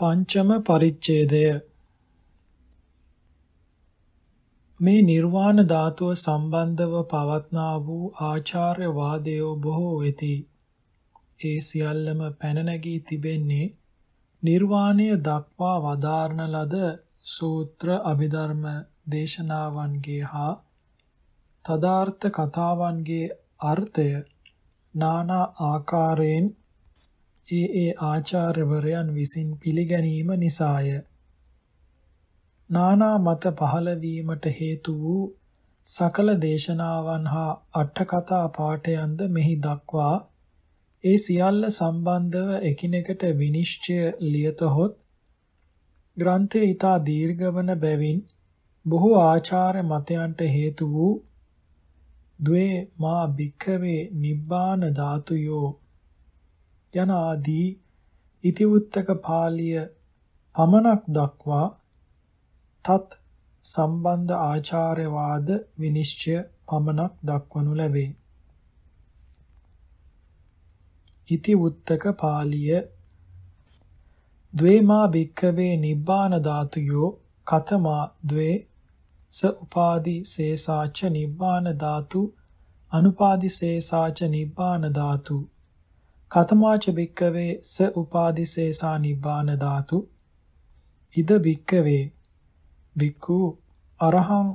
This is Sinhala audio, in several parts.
පංචම පරිච්ඡේදය මේ නිර්වාණ ධාතුව සම්බන්ධව පවත්නා වූ ආචාර්ය වාදයෝ බොහෝ වෙති. ඒ සියල්ලම පැන නැගී තිබෙන්නේ නිර්වාණය දක්වා වදාරන ලද සූත්‍ර අභිධර්ම දේශනාවන්ගේ හා තදාර්ථ කතාවන්ගේ අර්ථය නානා ආකාරයෙන් ඒ ඒ ආචාර්යවරයන් විසින් පිළිගැනීම නිසාය. නානා මත පහළ වීමට හේතු වූ සකල දේශනාවන් හා අටකතා පාඨයන්ද මෙහි දක්වා ඒ සියල්ල සම්බන්ධව එකිනෙකට විනිශ්චය ලියතොත් ග්‍රන්ථය ඊතා දීර්ඝවන බැවින් බොහෝ ආචාර්ය මතයන්ට හේතු වූ ද්වේ මා භික්ඛවේ නිබ්බාන ධාතුයෝ යන ආදී ඉතිවුත්තක පාළිය පමණක් දක්වා තත් සම්බන්ධ ආචාර්යවාද විනිශ්චය පමණක් දක්වනු ලැබේ. ඉතිවුත්තක පාළිය ද්වේමා භික්කවේ නිබ්බාන ධාතුයෝ කතමා ද්වේ ස උපාදි සේසාච නිබ්බාන ධාතු අනුපාදි සේසාච නිබ්බාන ධාතු කතමාච භික්කවේ ස උපාදිසේසා නිබ්බාන ධාතු ඉද භික්කවේ වික්ඛු අරහං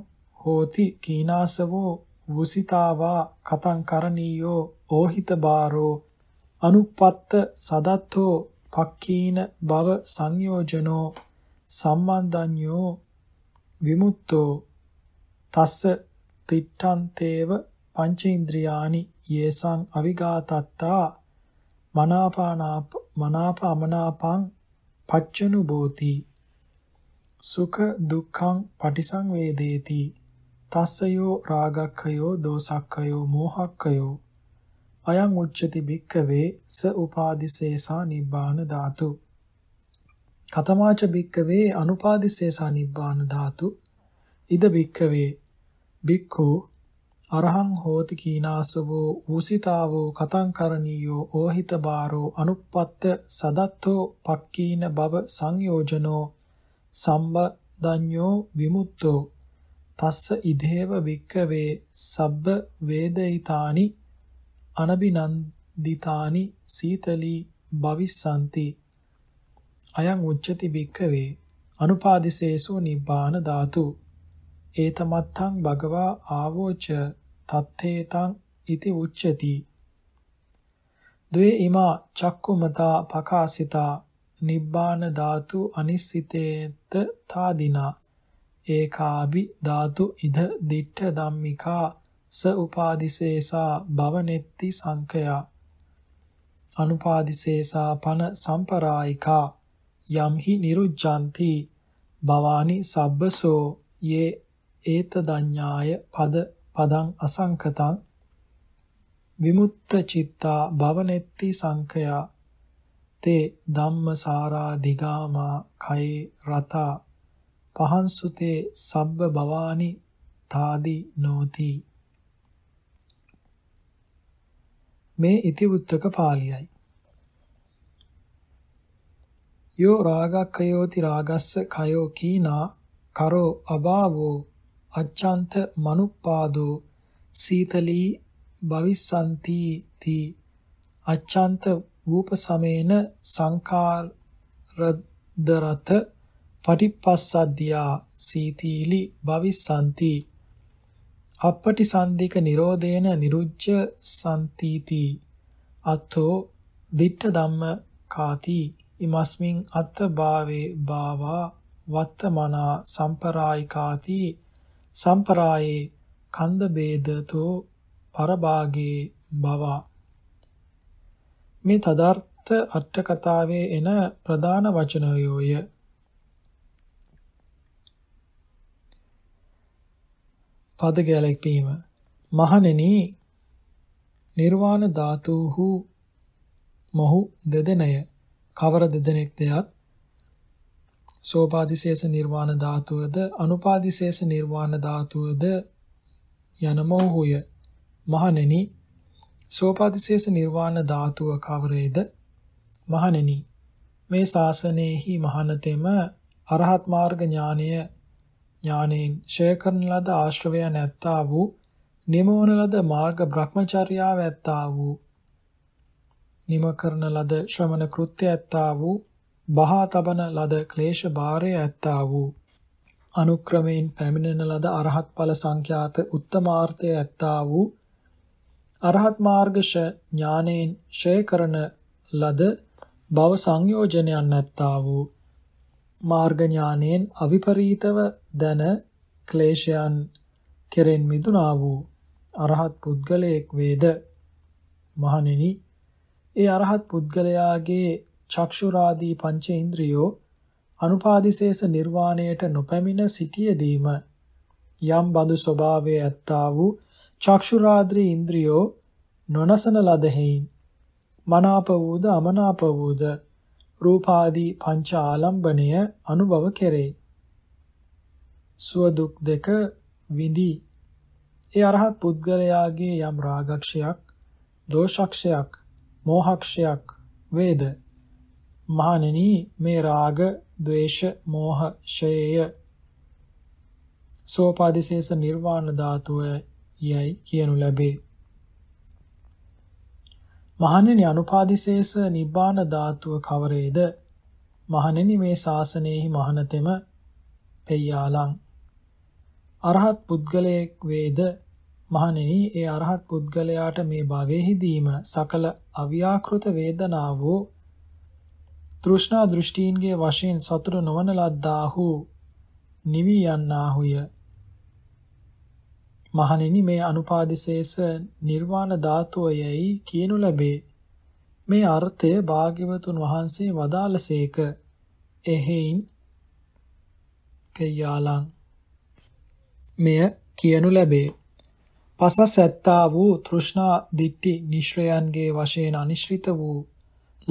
හෝති කීනාසවෝ වුසිතාවා කතං කරණීයෝ ඕහිත බාරෝ අනුපත්ත සදත්තෝ පක්ඛීන භව සංයෝජනෝ සම්මන්දඤ්ඤෝ විමුක්තෝ තස්ස තිට්ඨන්තේව පංචේන්ද්‍රයානි යේසං අවිගාතත්තා මනාපානාප මනාපමනාපං පච්චනුභෝති සුඛ දුක්ඛං පටිසංවේදේති තස්සයෝ රාගක්ඛයෝ දෝසක්ඛයෝ මෝහක්ඛයෝ අයං උච්චති භික්ඛවේ ස උපාදිසේසා නිබ්බාන ධාතු කතමාච භික්ඛවේ අනුපාදිසේසා නිබ්බාන ධාතු ඉද භික්ඛවේ භික්ඛු අරහං හෝති කීනාසවෝ ඌසිතාවෝ කතං කරණීයෝ ඕහිත බාරෝ අනුප්පත්ත සදත්තෝ පක්කීන බව සංයෝජනෝ සම්බදඤ්ඤෝ විමුක්තෝ තස්ස ඉදේව වික්කවේ සබ්බ වේදිතානි අනබිනන්දිතානි සීතලී භවිස්සanti අයං උච්චති වික්කවේ අනුපාදිසේසු නිබ්බාන ධාතු ඒතමත්තං භගවා ආවෝච තත්තේතං ඉති උච්චති ද්වේ ඉමා චක්කුමතා පකාසිතා නිබ්බාන ධාතු අනිස්සිතේත තාදිනා ඒකාබි ධාතු ඉද දිට්ඨ ධම්මිකා ස උපාදිසේසා භවනෙත්ති සංඛයා අනුපාදිසේසා පන සම්පරායිකා යම්හි නිරුජ්ජಂತಿ භවානි සබ්බසෝ යේ ඒතදඤ්ඤාය පද පදං අසංකතං විමුක්ත චිත්තා භවනෙත්ති සංඛයා තේ ධම්මසාරා දිගාමා කයේ රතා පහන්සුතේ සබ්බ භවානි තාදි නොති මේ ඉතිවුත්තක පාළියයි යෝ රාගක්ඛයෝති රාගස්ස කයෝ කීනා කරෝ අභාවෝ අච්ඡාන්ත මනුප්පාදෝ සීතලී භවිස්සන්ති තී අච්ඡාන්ත රූපසමේන සංඛාරදරත පටිපස්සද්ධියා සීතීලි භවිස්සන්ති අපපටි සන්ධික නිරෝධේන නිරුජ්ජ සන්තීති අතෝ දිට්ඨ ධම්ම කාති ඉමස්මින් අත්ථ භාවේ භාවා වත්තමනා සම්පරායිකාති සම්පරායේ කන්ද බේදතෝ පරභාගේ භව මේ තදාර්ථ අට කතාවේ එන ප්‍රධාන වචනයෝය පද ගැලපීම මහණෙනි නිර්වාණ ධාතුහු මොහු දෙදෙනය කවර දෙදෙනෙක්ද යත් සෝපාදිශේෂ නිර්වාණ ධාතුවද අනුපාදිශේෂ නිර්වාණ ධාතුවද යනමෝහුය මහණෙනි සෝපාදිශේෂ නිර්වාණ ධාතුව කවරේද මහණෙනි මේ ශාසනයේහි මහානතෙම අරහත් මාර්ග ඥානය ඥානෙන් ෂය කරන ලද ආශ්‍රවය නැත්තා වූ නිමවන ලද මාර්ග භ්‍රමචර්යාව ඇත්තා වූ නිම කරන ලද ශ්‍රමණ කෘත්‍ය ඇත්තා වූ බහා තබන ලද ක්ලේශ භාරය ඇත්තා වූ අනුක්‍රමයෙන් පැමිණෙන ලද අරහත් ඵල සංඛ්‍යාත උත්තමාර්ථය ඇත්තා වූ අරහත් මාර්ගශ ඥානෙන් ෂය කරන ලද භව සංයෝජනයන් නැත්තා වූ මාර්ග ඥානෙන් අවිපරීතව දන ක්ලේශයන් කෙරෙන් මිදුනා වූ අරහත් පුද්ගලයෙක් වේද මහණෙනි ඒ අරහත් පුද්ගලයාගේ චක්ෂුරාදී පංචේන්ද්‍රියෝ අනුපාදිශේෂ නිර්වාණයට නොපැමිණ සිටියදීම යම් බඳු ස්වභාවය ඇත්තා වූ චක්ෂුරාද්‍රී ඉන්ද්‍රියෝ නොනසන ලද හේයින් මනාප වූද අමනාප වූද රූපාදී පංච ආලම්බණය අනුභව කෙරේ. සුව දුක් දෙක විඳි. ඒ අරහත් පුද්ගලයාගේ යම් රාගක්ෂයක්, දෝෂක්ෂයක්, මෝහක්ෂයක් වේද මහණෙනි මේ රාග, ద్వේෂ, මෝහ, ෂයය සෝපාදිශේෂ නිර්වාණ ධාතුව යයි කියනු ලැබේ. මහණෙනි අනුපාදිශේෂ නිබ්බාන ධාතුව කවරේද? මහණෙනි මේ ශාසනයෙහි මහණතෙම පෙයාලං අරහත් පුද්ගලයෙක් වේද මහණෙනි ඒ අරහත් පුද්ගලයාට මේ භවයේදීම සකල අව්‍යාකෘත වේදනා වූ තෘෂ්ණා දෘෂ්ටීන්ගේ වශයෙන් සතුරු නොවන ලද්දාහු නිවි යන්නාහුය මහණෙනි මේ අනුපාදිසේස නිර්වාණ ධාතුවයයි කියනු ලැබේ මේ අර්ථය භාග්‍යවතුන් වහන්සේ වදාළසේක එහෙයින් කයාලං මෙය කියනු ලැබේ පසස් ඇත්තා වූ තෘෂ්ණා දිට්ටි නිශ්‍රයන්ගේ වශයෙන් අනිශ්‍රිත වූ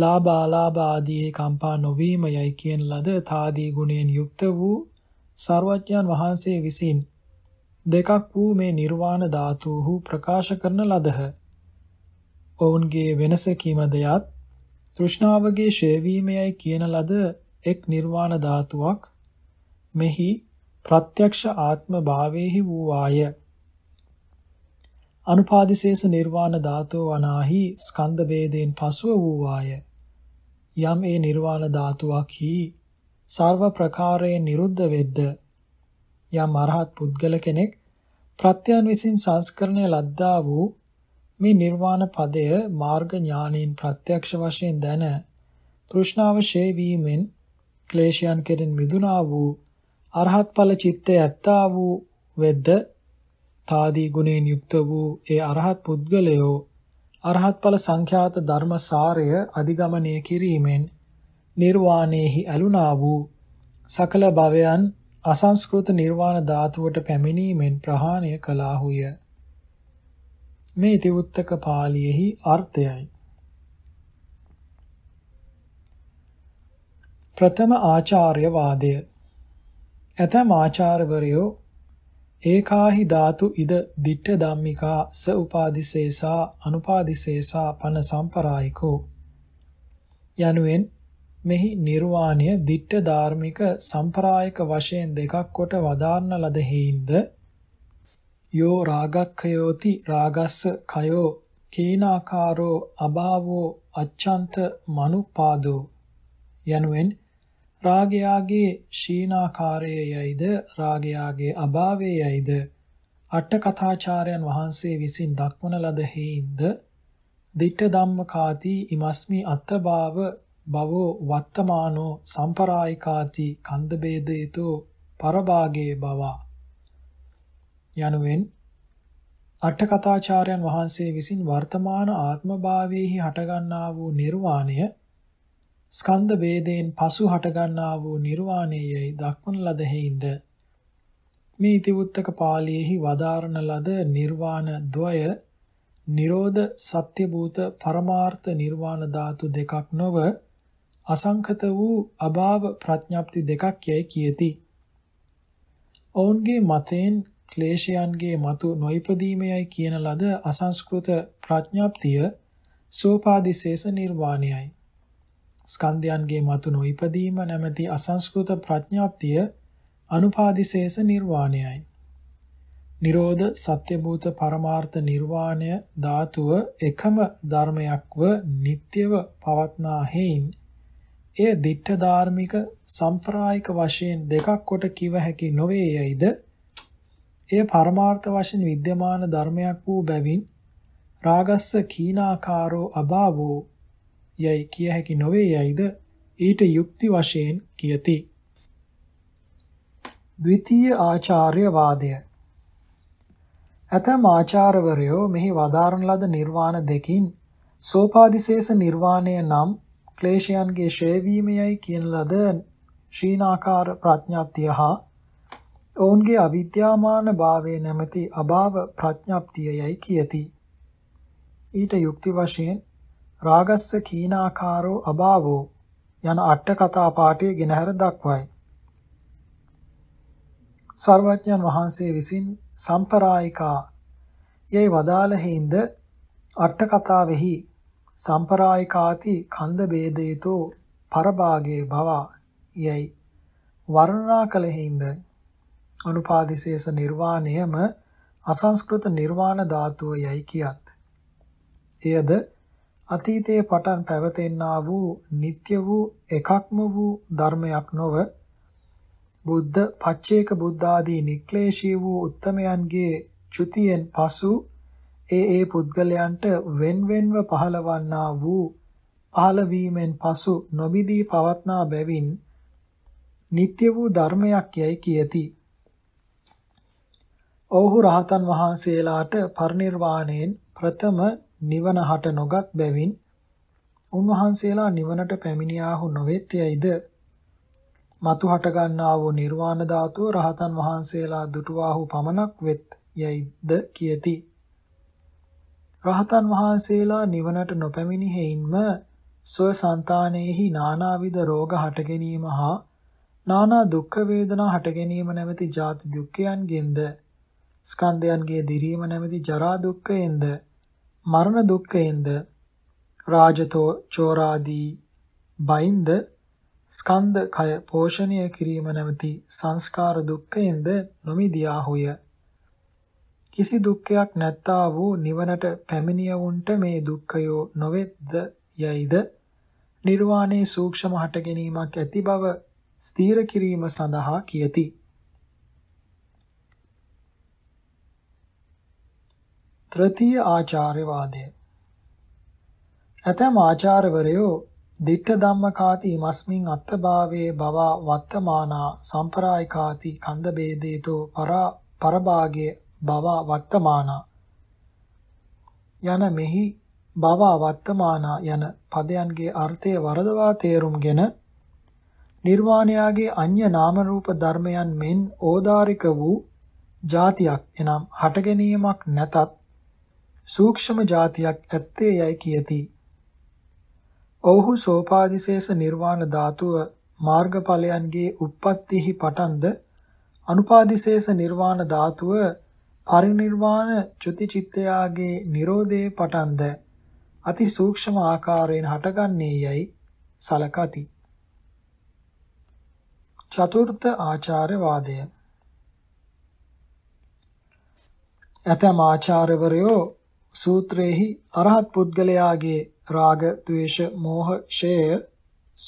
ලාභ අලාභ ආදී කම්පා නොවීම යයි කියන ලද තාදී ගුණයෙන් යුක්ත වූ සර්වඥන් වහන්සේ විසින් දෙකක් වූ මේ නිර්වාණ ධාතුහු ප්‍රකාශ කරන ලදහ. ඔවුන්ගේ වෙනස කීමදයත් තෘෂ්ණාවගේ ශේවීමයයි කියන ලද එක් නිර්වාණ ධාතුවක් මෙහි ප්‍රත්‍යක්ෂ ආත්ම භාවයේහි වූ ආය අනුපාදිශේෂ නිර්වාණ ධාතෝ වනාහි ස්කන්ධ වේදෙන් පසුව වූ ආය යම් ඒ නිර්වාණ ධාතුවක් හි සර්ව ප්‍රකාරයෙන් නිරුද්ධ වෙද්ද යම් අරහත් පුද්ගල කෙනෙක් ප්‍රත්‍යයන් විසින් සංස්කරණය ලද්දා වූ මේ නිර්වාණ පදය මාර්ග ඥානයෙන් ප්‍රත්‍යක්ෂ වශයෙන් දැන තෘෂ්ණාව ෂේ වීමෙන් ක්ලේශයන් කෙරෙන් මිදුණා වූ අරහත් ඵල චිත්තය ඇත්තා වූ වෙද්ද තාදී ගුණයෙන් යුක්ත වූ ඒ අරහත් පුද්ගලයෝ අරහත්ඵල සංඛ්‍යාත ධර්මසාරය අධිගමනය කිරීමෙන් නිර්වාණයෙහි ඇලුනා වූ සකල භවයන් අසංස්කෘත නිර්වාණ ධාතුවට පැමිණීමෙන් ප්‍රහාණය කළාහුය. මේ තිවුත්තක පාළියෙහි අර්ථයයි. ප්‍රථම ආචාර්ය වාදය. ඇතම් ආචාර්යවරයෝ ඒකාහි ධාතු ඉද දිට්ඨ ධම්මිකා ස උපාදිශේසා අනුපාදිශේසා පන සම්පරායිකෝ යනුවෙන් මෙහි නිර්වාණය දිට්ඨ ධාර්මික සම්ප්‍රායික වශයෙන් දෙකක් කොට වදාරන ලද හේින්ද යෝ රාගක්ඛයෝති රාගස්ස කයෝ කීනාකාරෝ අභාවෝ අච්ඡන්ත මනුපාදෝ යනුවෙන් රාගයාගේ ශීනාකාරයයයිද රාගයාගේ අභාවයයයිද අට කථාචාර්යන් වහන්සේ විසින් දක්වන ලද හේින්ද දිට්ඨ ධම්මකාති ඉමස්මි අත්තභාව බවෝ වත්තමානෝ සම්පරායිකාති කන්ද ભેදේතු පරභාගේ බව යනුවෙන් අට කථාචාර්යන් වහන්සේ විසින් වර්තමාන ආත්මභාවයේහි හටගන්නා වූ නිර්වාණය ස්කන්ධ ભેදයෙන් පසු හටගන්නා වූ නිර්වාණයයි දක්වන ලද හේින්ද මේ ඉතිවුත්තක පාළියේහි වදාරණ ලද නිර්වාණ ද්වය නිරෝධ සත්‍ය භූත පරමාර්ථ නිර්වාණ ධාතු දෙකක් නොව අසංකත වූ අභාව ප්‍රඥාප්ති දෙකක් යයි කියති. ඔවුන්ගේ මතෙන් ක්ලේශයන්ගේ මතු නොයිපදීමයයි කියන ලද අසංස්කෘත ප්‍රඥාප්තිය සෝපාදිශේෂ නිර්වාණයයි. ස්කන්ධයන්ගේ මතු නොඉපදීම නැමැති අසංස්කෘත ප්‍රඥාප්තිය අනුපාදිශේෂ නිර්වාණයයි. නිරෝධ සත්‍යභූත පරමාර්ථ නිර්වාණය ධාතුව එකම ධර්මයක්ව නිට්‍යව පවත්නා හේයින් එය ditta ධාර්මික සම්ප්‍රායික වශයෙන් දෙකක් කොට කිව හැකි නොවේ යයිද එය පරමාර්ථ වශයෙන් विद्यमान ධර්මයක් වූ බැවින් රාගස්ස කීනාකාරෝ අභාවෝ යයි කිය හැකි නොවේ යයිද ඊට යුක්ති වශයෙන් කියති. ද්විතීය ආචාර්ය වාදය ඇතම් ආචාර්යවරයෝ මෙහි වදාරන ලද නිර්වාණ දෙකින් සෝපාදිශේෂ නිර්වාණය නම් ක්ලේශයන්ගේ ශේවීමයයි කියන ලද ශීනාකාර ප්‍රඥාප්තිය හා ඔවුන්ගේ අවිද්‍යාමාන භාවය නැමැති අභාව ප්‍රඥාප්තියයි කියති. ඊට යුක්ති වශයෙන් රාගස්ස කීනාකාරෝ අභාවෝ යන අට කතා පාඨයේ ගෙනහැර දක්වයි. සර්වඥන් වහන්සේ විසින් සම්පරායිකා යයි වදාළෙහිඳ අට කතාවෙහි සම්පරායිකාති කන්ද ભેදේතෝ පරභාගේ භව යයි වර්ණනා කළෙහිඳ අනුපාදිශේෂ නිර්වාණයම අසංස්කෘත නිර්වාණ ධාතුව යයි කියත් එයද අතීතයේ පටන් පැවතෙන්නා වූ නিত্য වූ එකක්ම වූ ධර්මයක් නොව බුද්ධ පච්චේක බුද්ධාදී නික්ලේශී වූ උත්තමයන්ගේ චුතියෙන් පසු ඒ ඒ පුද්ගලයන්ට වෙන්වෙන්ව පහළවන්නා වූ පහළවීමෙන් පසු නොබිදී පවත්නා බැවින් නিত্য වූ ධර්මයක් යයි කියති. ඔව්හු රහතන් වහන්සේලාට පරිණිර්වාණයෙන් ප්‍රථම නිවන හට නොගත් බැවින් උන්වහන්සේලා නිවනට පැමිණියාහු නොවෙත් යයිද මතු හට ගන්නා වූ නිර්වාණ ධාතුව රහතන් වහන්සේලා දුටුවාහු පමණක් වෙත් යයිද කියති රහතන් වහන්සේලා නිවනට නොපැමිණි හේින්ම සොය సంతානෙහි නානාවිද රෝග හට ගැනීම හා නානා දුක් වේදනා හට ගැනීම නැමැති ජාති දුක්ඛයන්ගෙන්ද ස්කන්ධයන්ගේ දිරීම නැමැති ජරා දුක්ඛයෙන්ද මරණ දුක්ඛයෙන්ද රාජතෝ චෝරාදී බයින්ද ස්කන්ධ කය පෝෂණය කිරීම නැමැති සංස්කාර දුක්ඛයෙන්ද නොමිදියාහුය කිසි දුක්ඛයක් නැත්තා වූ නිවනට පැමිණියවුන්ට මේ දුක්ඛයෝ නොවේද්ද යයිද නිර්වාණයේ සූක්ෂම හට ගැනීමක් ඇති බව ස්ථීර කිරීම සඳහා කියති ත්‍ෘතීය ආචාර්යවාදය ඇතැම් ආචාර්යවරයෝ දිට්ඨ ධම්මකාති මස්මින් අත්ථභාවේ බව වත්තමානා සම්පරායකාති කන්ද බේදේතෝ පරා පරභාගේ බව වත්තමානා යන මෙහි බව වත්තමානා යන පදයන්ගේ අර්ථය වරදවා තේරුම්ගෙන නිර්වාණයාගේ අන්‍ය නාම රූප ධර්මයන් මෙන් ඕදාරික වූ જાතියක් එනම් හට ගැනීමක් නැතත් සූක්ෂම જાතියක් ඇත්තේ යයි කියති. ඔව්හු සෝපාදිශේෂ නිර්වාණ ධාතුව මාර්ගඵලයන්ගේ uppattihi පටන්ද අනුපාදිශේෂ නිර්වාණ ධාතුව පරිනිර්වාණ චුතිචිත්තයාගේ Nirodhe පටන්ද අති සූක්ෂම ආකාරයෙන් හටගන්නේ යයි සලකති. චතුර්ථ ආචාර්ය වාදය. ඇතම් ආචාර්යවරයෝ සූත්‍රයේහි අරහත් පුද්ගලයාගේ රාග, ద్వේෂ, මෝහ, ක්ෂය,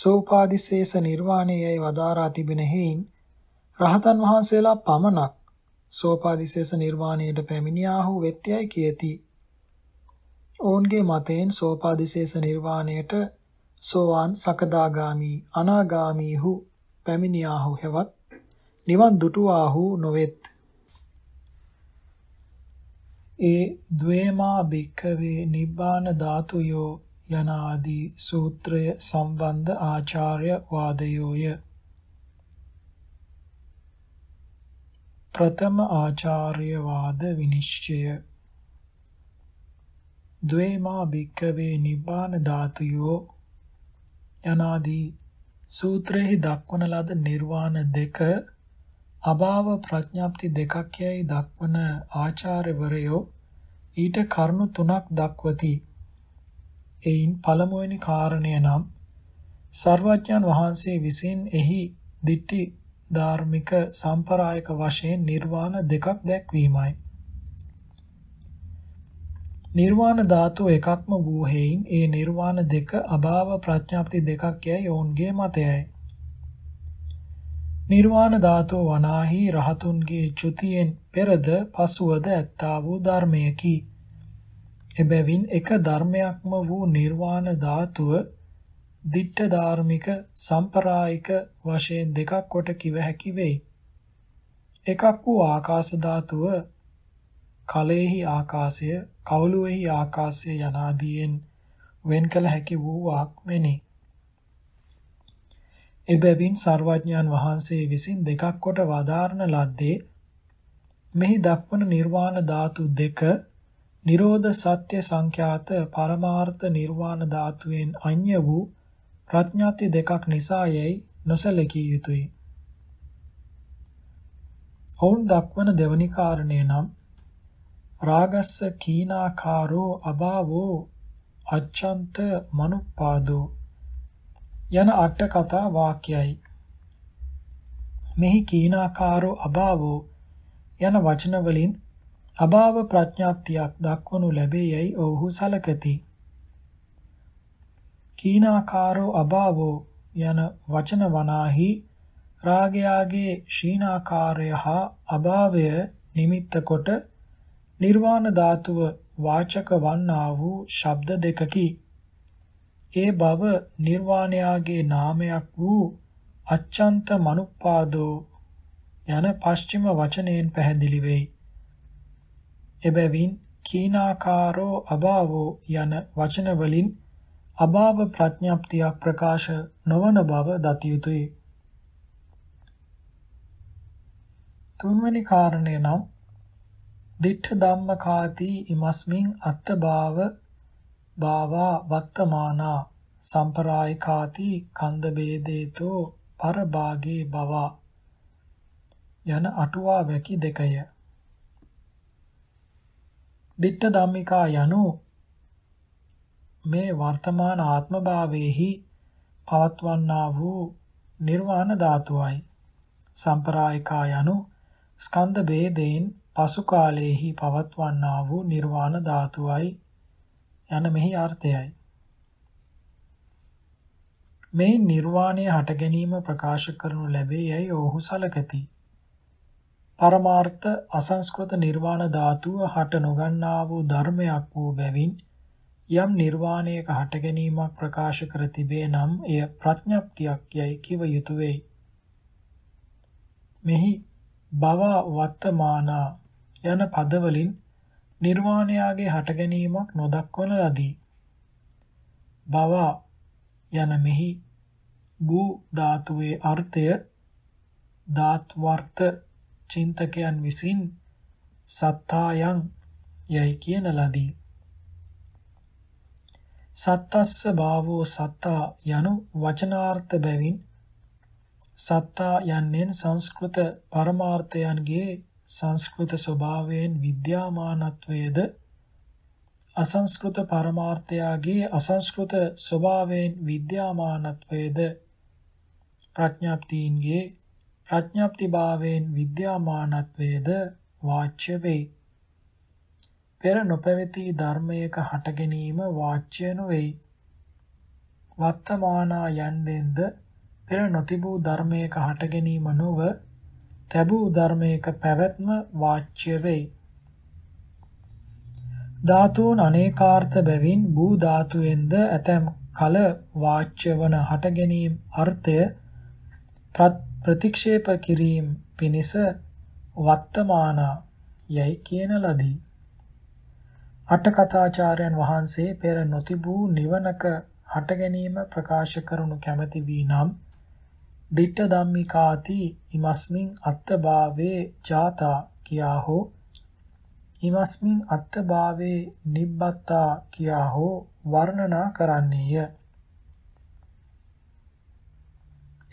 සෝපාදිශේෂ නිර්වාණයයි වදාරා තිබෙන හේයින් රහතන් වහන්සේලා පමණක් සෝපාදිශේෂ නිර්වාණයට පැමිණියාහු වෙත්‍යයි කියති. ඔවුන්ගේ මතයෙන් සෝපාදිශේෂ නිර්වාණයට සෝවාන් සකදාගාමි අනාගාමීහු පැමිණියාහු හෙවත් නිවන් දුටුවාහු නොවෙත්. ඒ ද්වේමා භික්ඛවේ නිබ්බාන ධාතුයෝ යනාදී සූත්‍රය සම්බන්ධ ආචාර්ය වාදයෝය ප්‍රථම ආචාර්ය වාද විනිශ්චය ද්වේමා භික්ඛවේ නිබ්බාන ධාතුයෝ යනාදී සූත්‍රයේ දක්වන ලද නිර්වාණ දෙක අභාව ප්‍රඥාප්ති දෙකක් යයි දක්වන ආචාර්යවරයෝ ඊට කරුණු තුනක් දක්වති. එයින් පළමුවෙනි කාරණය නම් සර්වඥන් වහන්සේ විසින් එහි දිට්ටි ධාර්මික සම්ප්‍රායක වශයෙන් නිර්වාණ දෙකක් දැක්වීමයි. නිර්වාණ ධාතු එකක්ම වූ හේයින් ඒ නිර්වාණ දෙක අභාව ප්‍රඥාප්ති දෙකක් යයි ඔවුන්ගේ මතයයි. නිර්වාණ ධාතෝ වනාහි රහතුන්ගේ චුතියෙන් පෙරද පසුවද ඇත්තා වූ ධර්මයකි. එබැවින් එක ධර්මයක්ම වූ නිර්වාණ ධාතුව දිට්ඨ ධාර්මික සම්ප්‍රායික වශයෙන් දෙකක් කොට කිව හැකි වෙයි. එකක් වූ ආකාශ ධාතුව කලෙහි ආකාශය, කවුළුවේහි ආකාශය යනාදීන් වෙන් කළ හැකි වූ ආක්මෙනි. එබැවින් සර්වඥයන් වහන්සේ විසින් දෙකක් කොට වදාारण ලද්දේ මෙහි දක්වන නිර්වාණ ධාතු දෙක නිරෝධ සත්‍ය සංඛ්‍යාත පරමාර්ථ නිර්වාණ ධාතුවෙන් අන්‍ය වූ ප්‍රඥාති දෙකක් නිසායයි නොසැලකිය යුතුය. ඔවුන් දක්වන දෙවනි කාරණය නම් රාගස්ස කීනාකාරෝ අභාවෝ අච්ඡන්ත මනුප්පාදෝ යන අට කතා වාක්‍යයි. මෙහි කීනාකාරෝ අභාවෝ යන වචන වලින් අභාව ප්‍රඥාප්තියක් දක්වනු ලැබෙයි ඔවුහු සලකති. කීනාකාරෝ අභාවෝ යන වචන වනාහි රාගයාගේ ශීනාකාරය හා අභාවය නිමිත්ත කොට නිර්වාණ ධාතුව වාචක වන්නා වූ ශබ්ද දෙකකි. ඒ බව නිර්වාණයාගේ නාමයක් වූ අච්ඡන්ත මනුප්පාදෝ යන පශ්චිම වචනයෙන් පැහැදිලි වෙයි. එබැවින් කීනාකාරෝ අභාවෝ යන වචන වලින් අභාව ප්‍රඥාප්තියක් ප්‍රකාශ නොවන බව දතිය යුතුය. තුන්වෙනි කාරණය නම් දිඨ ධම්මකාති ඉමස්මින් අත්ථභාව භාවා වත්තමානා සම්පරායිකාති කන්ද බේදේතෝ පරභාගේ බව යන අටුවා වැකි දෙකය. ditta dhammika යනු මේ වර්තමාන ආත්මභාවයේහි පවත්වන්නා වූ නිර්වාණ ධාතුවයි සම්පරායිකා යනු ස්කන්ධ ભેදයෙන් පසු කාලයේහි පවත්වන්නා වූ නිර්වාණ ධාතුවයි යන මෙහි අර්ථයයි. මේ නිර්වාණය හට ගැනීම ප්‍රකාශ කරනු ලැබේ යයි ඔහු සලකති. පරමාර්ථ අසංස්කෘත නිර්වාණ ධාතුව හට නොගන්නා වූ ධර්මයක් වූ බැවින් යම් නිර්වාණයක හට ගැනීමක් ප්‍රකාශ කර තිබේ නම් එය ප්‍රඥප්තියක් යයි කිව යුතුය වෙයි. මෙහි භව වත්තමානා යන පදවලින් නිර්වාණයාගේ හටගැනීමක් නොදක්වන ලදී. බවා යන මෙහි භූ ධාතුවේ අර්ථය ධාත්වර්ථ චින්තකයන් විසින් සත්තායන් යයි කියන ලදී. සත්තස්ස භාවෝ සත්තා යනු වචනාර්ථ බැවින් සත්තා යන්නෙන් සංස්කෘත පරමාර්ථයන්ගේ සංස්කෘත ස්වභාවයෙන් විද්‍යාමානත්වයේද අසංස්කෘත පරමාර්ථයාගේ අසංස්කෘත ස්වභාවයෙන් විද්‍යාමානත්වයේද ප්‍රඥාප්තියින්ගේ ප්‍රඥාප්තිභාවයෙන් විද්‍යාමානත්වයේද වාච්‍ය වේ. පෙර නොපැවති ධර්මයක හට ගැනීම වාච්‍ය නොවේ. වත්තමානා යන්දෙන්ද පෙර නොතිබූ ධර්මයක හට ගැනීම නොව තැබූ ධර්මයක පැවැත්ම වාච්‍ය වෙයි. ධාතුන් අනේකාර්ථ බැවින් භූ ධාතුවෙන්ද ඇතැම් කල වාච්‍ය වන හට ගැනීම අර්ථය ප්‍රතික්ෂේප කිරීම පිණිස වත්තමාන යයි කියන ලදී. අටකථාචාර්යන් වහන්සේ පෙර නොතිබූ නිවනක හට ගැනීම ප්‍රකාශ කරනු කැමැති වී නම් දිට්ඨ ධම්මිකාති ඉමස්මින් අත්තභාවේ ජාතා කියා හෝ ඉමස්මින් අත්තභාවේ නිබ්බත්තා කියා හෝ වර්ණනා කරන්නේය.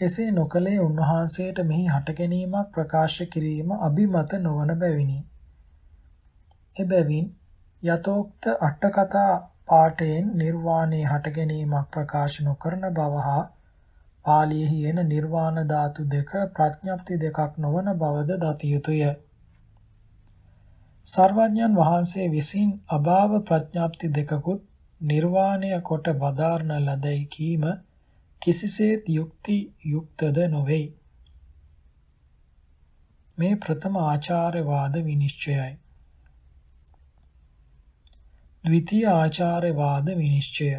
එසේ නොකලේ උන්වහන්සේට මෙහි හට ගැනීමක් ප්‍රකාශ කිරීම අභිමත නොවන බැවිනි. එබැවින් යතෝක්ත අට්ඨ කතා පාඨයෙන් නිර්වාණය හට ගැනීමක් ප්‍රකාශ නොකරන බව හා පාලියෙහි එන නිර්වාණ ධාතු දෙක ප්‍රඥප්ති දෙකක් නොවන බවද දතිය යුතුය. සර්වඥන් වහන්සේ විසින් අභාව ප්‍රඥාප්ති දෙකකුත් නිර්වාණය කොට වදාරන ලදැයි කීම කිසිසේත් යුක්ති යුක්තද නොවේ. මේ ප්‍රථම ආචාර්යවාද විනිශ්චයයි. ද්විතීය ආචාර්යවාද විනිශ්චය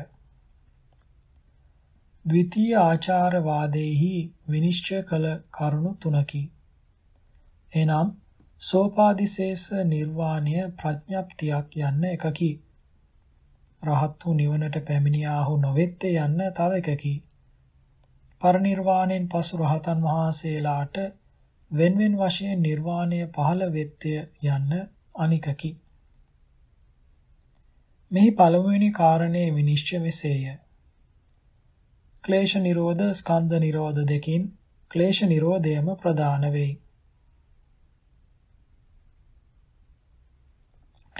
ද්විතීය ආචාරවාදෙහි විනිශ්චය කළ කරුණු තුනකි. එනම් සෝපාදිශේෂ නිර්වාණය ප්‍රඥප්තියක් යන්න එකකි. රහත් වූ නිවනට පැමිණියාහු නොවෙත්තේ යන්න තව එකකි. පරිනිර්වාණයෙන් පසු රහතන් වහන්සේලාට වෙන්වෙන් වශයෙන් නිර්වාණය පහළ වෙත්තේ යන්න අනිකකි. මෙහි පළමුවෙනි කාරණේ විනිශ්චය මෙසේය. ක්ලේශ නිරෝධ ස්කන්ධ නිරෝධ දෙකින් ක්ලේශ නිරෝධයම ප්‍රධාන වෙයි.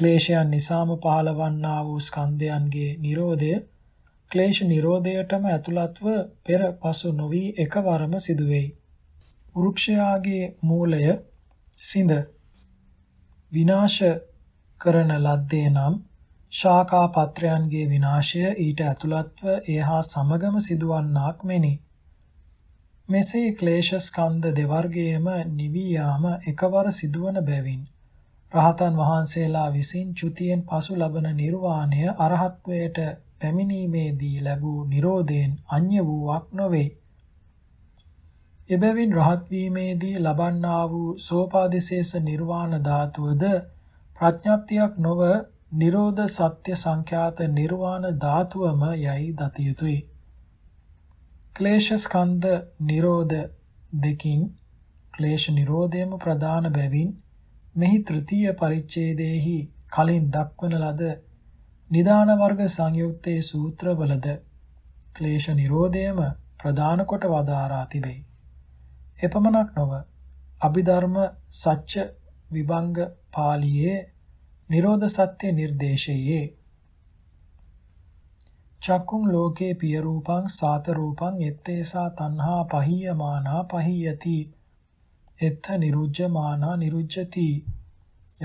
ක්ලේශයන් නිසාම පහළවන්නා වූ ස්කන්ධයන්ගේ නිරෝධය ක්ලේශ නිරෝධයටම ඇතුළත්ව පෙර පසු නොවි එකවරම සිදුවේයි. වෘක්ෂයාගේ මූලය සිඳ විනාශ කරන ලද්දේ නම් ශාකා පත්‍රයන්ගේ විනාශය ඊට ඇතුළත්ව එහා සමගම සිදුවන්නාක් මෙනි. මෙසේ ක්ලේශ ස්කන්ධ දෙවර්ගයේම නිවී යාම එකවර සිදුවන බැවින් රහතන් වහන්සේලා විසින් චුතියෙන් පසු ලබන නිර්වාණය අරහත්වයට පැමිණීමේදී ලැබූ Nirodhen අන්‍ය වූවක් නොවේ. එබැවින් රහත් වීමේදී ලබන්නා වූ සෝපාදිශේෂ නිර්වාණ ධාතුවද ප්‍රඥාප්තියක් නොව නිරෝධ සත්‍ය සංඛ්‍යාත නිර්වාණ ධාතුවම යයි දත යුතුය. ක්ලේශ ස්කන්ධ නිරෝධ දෙකින් ක්ලේශ නිරෝධයම ප්‍රධාන බැවින් මෙහි තෘතීය පරිච්ඡේදයේහි කලින් දක්වන ලද නිදාන වර්ග සංයුත්තේ සූත්‍රවලද ක්ලේශ නිරෝධයම ප්‍රධාන කොට වදාරා තිබේ. එපමණක් නොව අභිධර්ම සත්‍ය විභංග පාළියේ නිරෝධ සත්‍ය නිර්දේශයේ චක්කුං ලෝකේ පිය රූපං සාත රූපං එත්තේසා තණ්හා පහියමානා පහියති එත්ත නිරුජ්ජමානා නිරුජ්ජති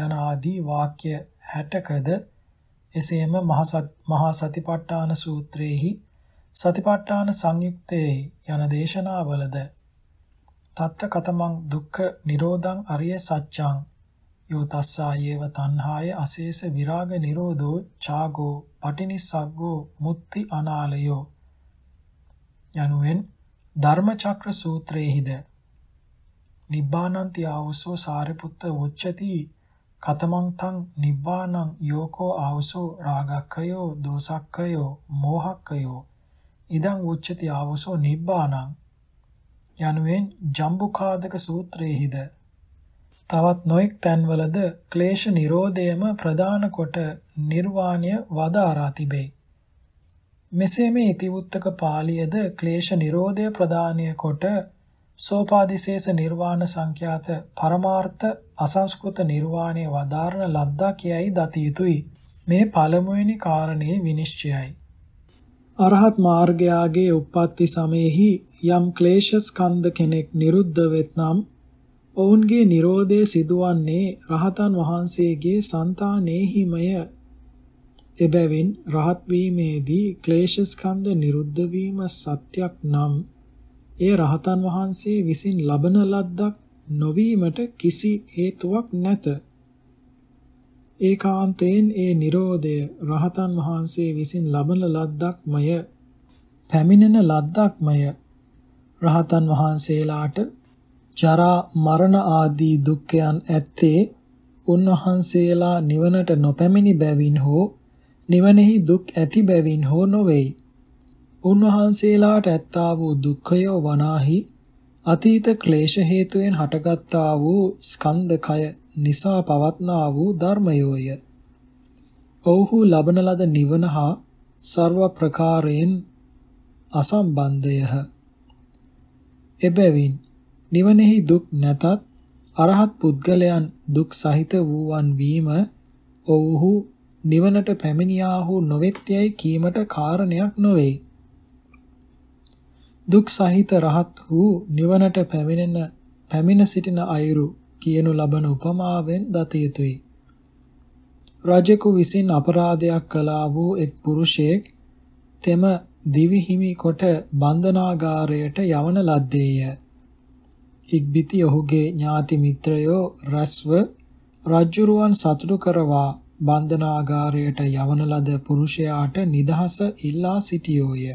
යන ආදී වාක්‍ය 60කද එසේම මහා සතිපට්ඨාන සූත්‍රයේහි සතිපට්ඨාන සංයුක්තයේ යන දේශනාවලද තත්ත කතමං දුක්ඛ නිරෝධං අරිය සත්‍යං යෝ තස්සායේව තණ්හාය අශේෂ විරාග නිරෝධෝ ඡාගෝ පටිනිස්සග්ගෝ මුත්‍ති අනාලයෝ යනුවෙන් ධර්මචක්‍ර සූත්‍රයේහිද නිබ්බානන්ති ආවසෝ සාරිපුත්ත උච්චති කතමං තං නිබ්බානං යෝකෝ ආවසෝ රාගක්ඛයෝ දෝසක්ඛයෝ මෝහක්ඛයෝ ඉදං උච්චති ආවසෝ නිබ්බානං යනුවෙන් ජම්බුකාදක සූත්‍රයේහිද තවත් නොඑක් තැන්වලද ක්ලේශ නිරෝධයම ප්‍රධාන කොට නිර්වාණය වදාරා තිබේ. මෙසේ මේ ඉතිවුත්තක පාළියද ක්ලේශ නිරෝධය ප්‍රදානය කොට සෝපාදිශේෂ නිර්වාණ සංඛ්‍යාත පරමාර්ථ අසංස්කෘත නිර්වාණය වදාරන ලද්දා කියයි දති යුතුයි. මේ පළමුවෙනි කාරණේ විනිශ්චයයි. අරහත් මාර්ගයාගේ උප්පත්ති සමයේහි යම් ක්ලේශ ස්කන්ධ කෙනෙක් නිරුද්ධ වෙත්නම් ඔවුන්ගේ Nirodhe සිදුවන්නේ රහතන් වහන්සේගේ సంతානෙහිමය. එබැවින් රහත් වීමේදී ක්ලේශ ස්කන්ධ නිරුද්ධ වීම සත්‍යක් නම් ඒ රහතන් වහන්සේ විසින් ලබන ලද්දක් නොවීමට කිසි හේතුවක් නැත. ඒකාන්තයෙන් ඒ Nirodhe රහතන් වහන්සේ විසින් ලබන ලද්දක්මය පැමිණෙන ලද්දක්මය රහතන් වහන්සේලාට ජරා මරණ ආදී දුක්ඛයන් ඇත්තේ උන්වහන්සේලා නිවනට නොපැමිණි බැවින් හෝ නිවනෙහි දුක් ඇති බැවින් හෝ නොවේයි. උන්වහන්සේලාට ඇත්තා වූ දුක්ඛය වනාහි අතීත ක්ලේශ හේතුයෙන් හටගත්තා වූ ස්කන්ධකය නිසා පවත්නා වූ ධර්මයෝය. ඔව්හු ලබන ලද නිවන හා ਸਰව ප්‍රකාරයෙන් අසම්බන්ධයහ. එබැවින් නිවනෙහි දුක් නැතත් අරහත් පුද්ගලයන් දුක් සහිත වූවන් වීම ඔව්හු නිවනට පැමිණියාහු නොවෙත්‍යයි කීමට කාරණයක් නොවේ. දුක් සහිත රහත් වූ නිවනට පැමිණෙන පැමිණ සිටින අයුරු කියනු ලබන උපමාවෙන් දත යුතුය. රජෙකු විසින් අපරාධයක් කළා වූ එක් පුරුෂයෙක් තෙම දිවිහිමි කොට බන්ධනාගාරයට යවන ලද්දේය. ඉක්බිති ඔහුගේ ඥාති මිත්‍රයෝ රැස්ව රජ්ජුරුවන් සතුටු කරවා බන්ධනාගාරයට යවන ලද පුරුෂයාට නිදහස ඉල්ලා සිටියෝය.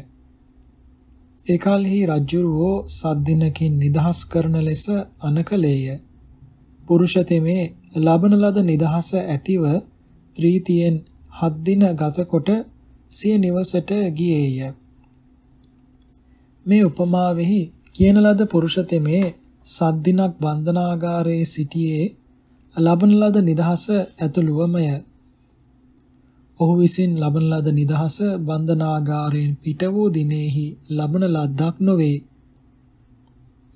ඒකල්හි රජ්ජුරුවෝ සද්දිනකින් නිදහස් කරන ලෙස අනකලේය. පුරුෂ තෙමේ ලබන ලද නිදහස ඇතිව ප්‍රීතියෙන් හත් දින ගතකොට සිය නිවසට ගියේය. මේ උපමාවෙහි කියන ලද පුරුෂ තෙමේ සද්දිනක් බන්ධනාගාරයේ සිටියේ ලබන ලද නිදහස ඇතුළුවමය. ඔහු විසින් ලබන ලද නිදහස බන්ධනාගාරයෙන් පිට වූ දිනෙහි ලබන ලද්දක් නොවේ.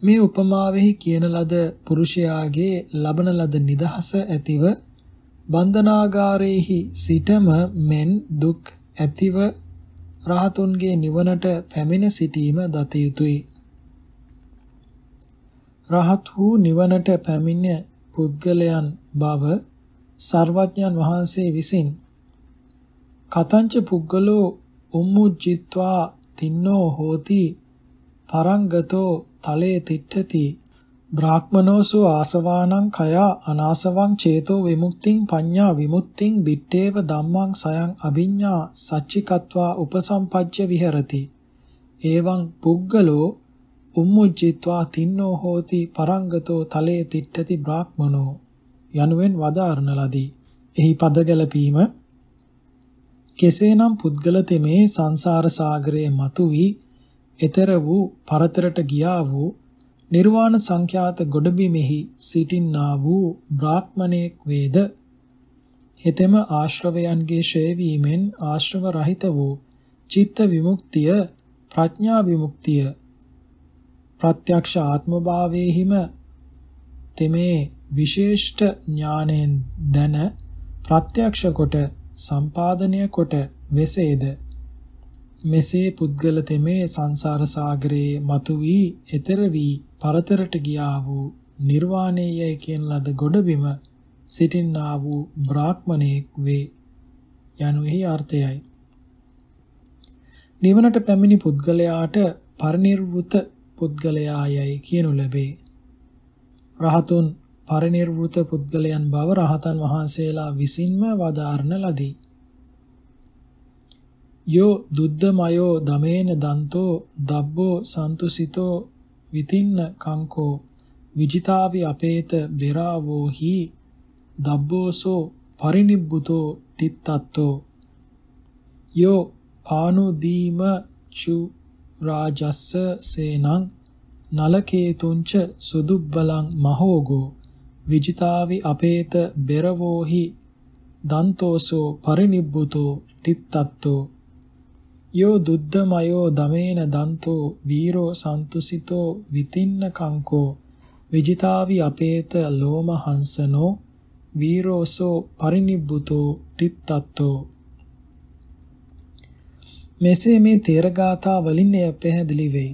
මේ උපමාවෙහි කියන ලද පුරුෂයාගේ ලබන ලද නිදහස ඇතිව බන්ධනාගාරයේහි සිටම මෙන් දුක් ඇතිව රහතුන්ගේ නිවනට පැමිණ සිටීම දත යුතුය. රහත් වූ නිවනට පැමිණ පුද්ගලයන් බව සර්වඥන් වහන්සේ විසින් කතංච පුද්ගලෝ උම්මුජ්ජිත්වා තින්නෝ හෝති පරංගතෝ තලේ තිට්ඨති බ්‍රාහ්මනෝසු ආසවානං කයා අනාසවං චේතෝ විමුක්තිං පඤ්ඤා විමුක්තිං දිත්තේව ධම්මං සයං අභිඤ්ඤා සච්චිකत्वा උපසම්පජ්ජ විහෙරති එවං පුද්ගලෝ උම්මුජ්ජිත්වා තින්නෝ හෝති පරංගතෝ තලේ තිට්ඨති බ්‍රාහ්මනෝ යනුවෙන් වදාරන ලදී. එහි පද ගැලපීම කෙසේනම් පුද්ගල තෙමේ සංසාර සාගරයේ මතුවී එතර වූ පරතරට ගියා වූ නිර්වාණ සංඛ්‍යාත ගොඩබිමෙහි සිටින්නා වූ බ්‍රාහ්මණෙක් වේද හෙතෙම ආශ්‍රවයන්ගේ ශේවීමෙන් ආශ්‍රව රහිත වූ චිත්ත විමුක්තිය ප්‍රඥා විමුක්තිය ප්‍රත්‍යක්ෂ ආත්මභාවයේහිම තෙමේ විශේෂ්ඨ ඥාණයෙන් දන ප්‍රත්‍යක්ෂ කොට සම්පාදනය කොට වෙසේද මෙසේ පුද්ගල තෙමේ සංසාර සාගරේ මතුවී එතර වී පරතරට ගියා වූ නිර්වාණයයි කියන ලද ගොඩබිම සිටින්නා වූ බ්‍රාහ්මණෙක් වේ යනු එහි අර්ථයයි නිවනට පැමිණි පුද්ගලයාට පරිනිර්වෘත පුද්ගලයා යයි කියනු ලැබේ. රහතුන් පරිනිර්වෘත පුද්ගලයන් බව රහතන් වහන්සේලා විසින්ම වදාරන ලදී. යෝ දුද්දමයෝ දමේන දන්තෝ දබ්බෝ සන්තුසිතෝ විතින්න කංකෝ විජිතාවි අපේත බෙරාවෝ හි දබ්බෝසෝ පරිනිබ්බුතෝ තිත්තත්තෝ යෝ පානුදීම චු රාජස්ස සේනං නලකේතුංච සුදුබ්බලං මහෝගෝ විජිතාවි අපේත බෙරවෝහි දන්තෝසෝ පරිනිබ්බුතෝ තිත්තත්තෝ යෝ දුද්දමයෝ දමේන දන්තෝ වීරෝ සන්තුසිතෝ විතින්න කංකෝ විජිතාවි අපේත ලෝමහංසනෝ වීරෝසෝ පරිනිබ්බුතෝ තිත්තත්තෝ මෙසේ මේ තේරගාථා වලින් එය පැහැදිලි වෙයි.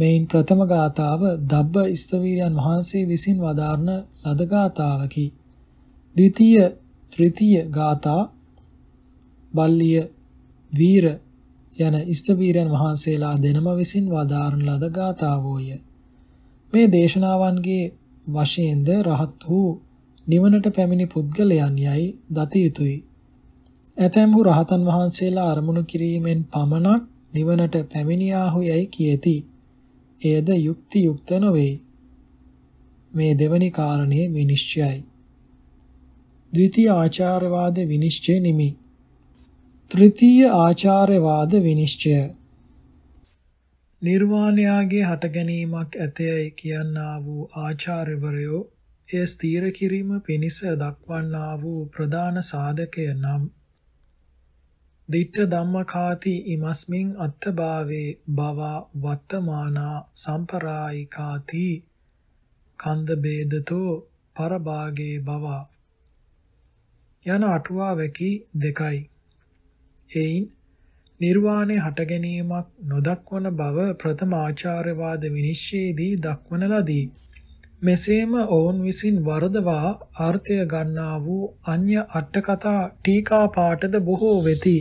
මෙයින් ප්‍රථම ගාථාව දබ්බ ඉස්තවීරයන් වහන්සේ විසින් වදාරන ලද ගාථාවකි. ද්විතීය තෘතීය ගාථා බල්ලිය වීර යන ඉස්තවීරයන් වහන්සේලා දෙනම විසින් වදාරන ලද ගාථාවෝය. මේ දේශනාවන්ගේ වශයෙන්ද රහත් වූ නිවනට පැමිණි පුද්ගලයන් යයි දත යුතුයි. ඇතැම්හු රහතන් වහන්සේලා අරමුණු කිරීමෙන් පමණක් නිවනට පැමිණියාහු යැයි කියති. එයද යුක්ති යුක්ත නොවේ. මේ දෙවනි කාරණය විනිශ්චයයි. ද්විතීය ආචාර්යවාද විනිශ්චය නිමි. තෘතීය ආචාර්යවාද විනිශ්චය නිර්වාණයාගේ හට ගැනීමක් ඇතයයි කියන්නා වූ ආචාර්යවරයෝ එය ස්ථීර කිරීම පිණිස දක්වන්නා වූ ප්‍රධාන සාධකය නම් දිට්ඨ ධම්මකාති ඉමස්මින් අත්ථභාවේ බව වත්තමානා සම්පරායිකාති කන්ද බේදතෝ පරභාගේ බව යන අටුවාවකි දෙකයි එයින් නිර්වාණය හට ගැනීමක් නොදක්වන බව ප්‍රථම ආචාර්යවාද විනිශ්චයේදී දක්වන ලදී මෙසේම ඔවුන් විසින් වරදවා අර්ථය ගන්නා වූ අන්‍ය අට කතා ටීකා පාඨද බොහෝ වෙති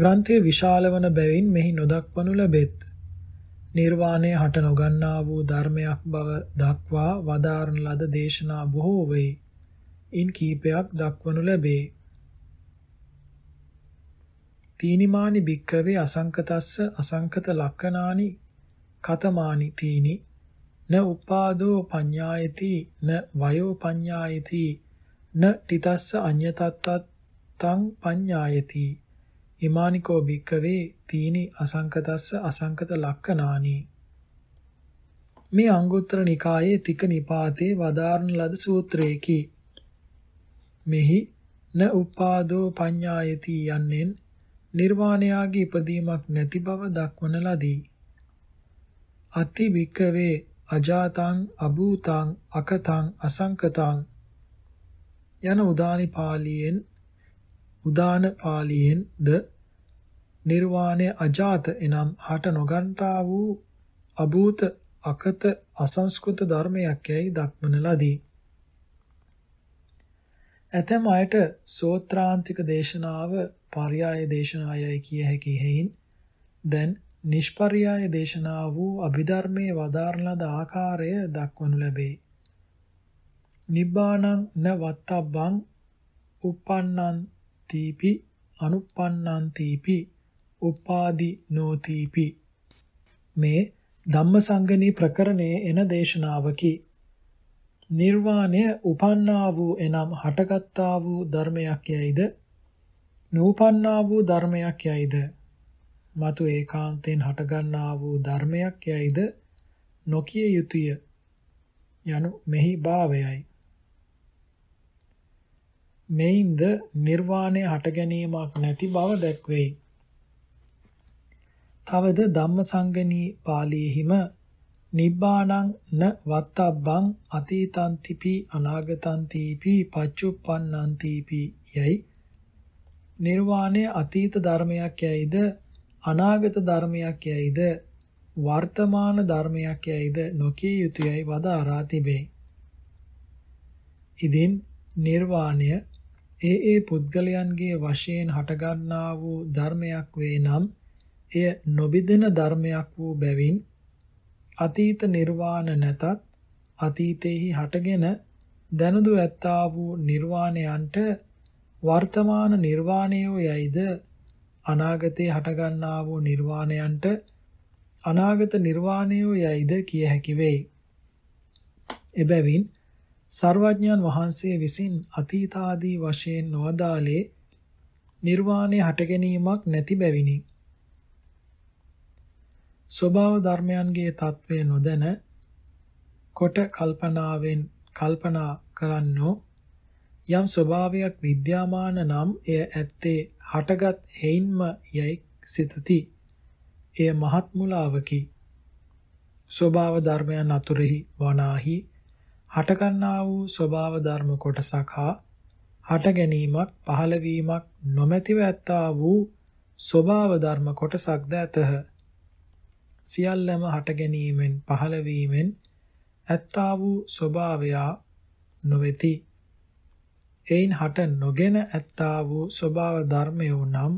ග්‍රන්ථය විශාල වන බැවින් මෙහි නොදක්වනු ලැබෙත්. නිර්වාණය හට නොගන්නා වූ ධර්මයක් බව දක්වා වදාරන ලද දේශනා බොහෝ වෙයි. ඉන් කීපයක් දක්වනු ලැබේ. තීනිමානි භික්කවේ අසංකතස්ස අසංකත ලක්කනානි කතමානි තීනි න උපාදෝ පඤ්ඤායති න වයෝ පඤ්ඤායති න තිතස්ස අඤ්‍යතත්තං පඤ්ඤායති ඉමානිකෝ භික්කවේ තීනි අසංකතස්ස අසංකත ලක්කනානි මේ අංගුත්තර නිකායේ තික නිපාතේ වදාරණ ලද සූත්‍රයකි මෙහි න උපාදෝ පඤ්ඤායති යන්නෙන් නිර්වාණයාගේ ඉපදීමක් නැති බව දක්වන ලදී අති භික්කවේ අජාතං අභූතං අකතං අසංකතං යන උදානි පාළියෙන් උදාන පාලියෙන් ද නිර්වාණය අජාත එනම් හට නොගන්තා වූ අභූත අකත අසංස්කෘත ධර්මයක් යැයි දක්වන ලදී. ඇතැම් අයට සෝත්‍රාන්තික දේශනාව පර්යාය දේශනායයි කිය හැකි හේයින් දැන් නිෂ්පර්යාය දේශනාව වූ අභිධර්මයේ වදාරන ලද ආකාරය දක්වනු ලැබේ. නිබ්බාණං න වත්තබ්බං uppannanti තීපි අනුප්පන්නං තීපි උපාදි නොතීපි මේ ධම්මසංගණී ප්‍රකරණයේ එන දේශනාවකි නිර්වාණය උපන්නා වූ එනම් හටගත්තා වූ ධර්මයක් යයිද නූපන්නා වූ ධර්මයක් යයිද මතු ඒකාන්තයෙන් හටගන්නා වූ ධර්මයක් යයිද නොකිය යුතුය යනු මෙහි භාවයයි මෙයින්ද නිර්වාණය හට ගැනීමක් නැති බව දැක්වෙයි. තවද ධම්මසංගණී පාළියෙහිම නිබ්බාණං න වත්තබ්බං අතීතන්තිපි අනාගතන්තිපි පච්චුප්පන්නන්තිපි යයි නිර්වාණය අතීත ධර්මයක් යයිද අනාගත ධර්මයක් යයිද වර්තමාන ධර්මයක් යයිද නොකිය යුතුයයි වදාරා තිබේ. ඉදින් නිර්වාණය ඒ ඒ පුද්ගලයන්ගේ වශයෙන් හටගන්නා වූ ධර්මයක් වේ නම් එය නොබිදෙන ධර්මයක් වූ බැවින් අතීත නිර්වාණ නැතත් අතීතෙහි හටගෙන දැනුදු ඇත්තා වූ නිර්වාණයන්ට වර්තමාන නිර්වාණය යයිද අනාගතේ හටගන්නා වූ නිර්වාණයන්ට අනාගත නිර්වාණය යයිද කිය හැකි වෙයි. එබැවින් සර්වඥයන් වහන්සේ විසින් අතීතාදී වශයෙන් නොවදාලේ නිර්වාණය හට ගැනීමක් නැති බැවිනි. ස්වභාව ධර්මයන්ගේ తත්වය නොදැන කොට කල්පනාවෙන් කල්පනා කරන්නෝ යම් ස්වභාවයක් විද්‍යාමාන නම් එය ඇත්තේ හටගත් හේින්ම යයි සිතති. එය මහත් මුලාවකි. ස්වභාව ධර්මයන් අතුරෙහි වනාහි හටගන්නා වූ ස්වභාව ධර්ම කොටසක් හා හට ගැනීමක් පහළවීමක් නොමැතිව ඇත්තා වූ ස්වභාව ධර්ම කොටසක්ද ඇතහ සියල්ලම හට ගැනීමෙන් පහළවීමෙන් ඇත්තා වූ ස්වභාවය නොවේති එයින් හට නොගෙන ඇත්තා වූ ස්වභාව ධර්මයෝ නම්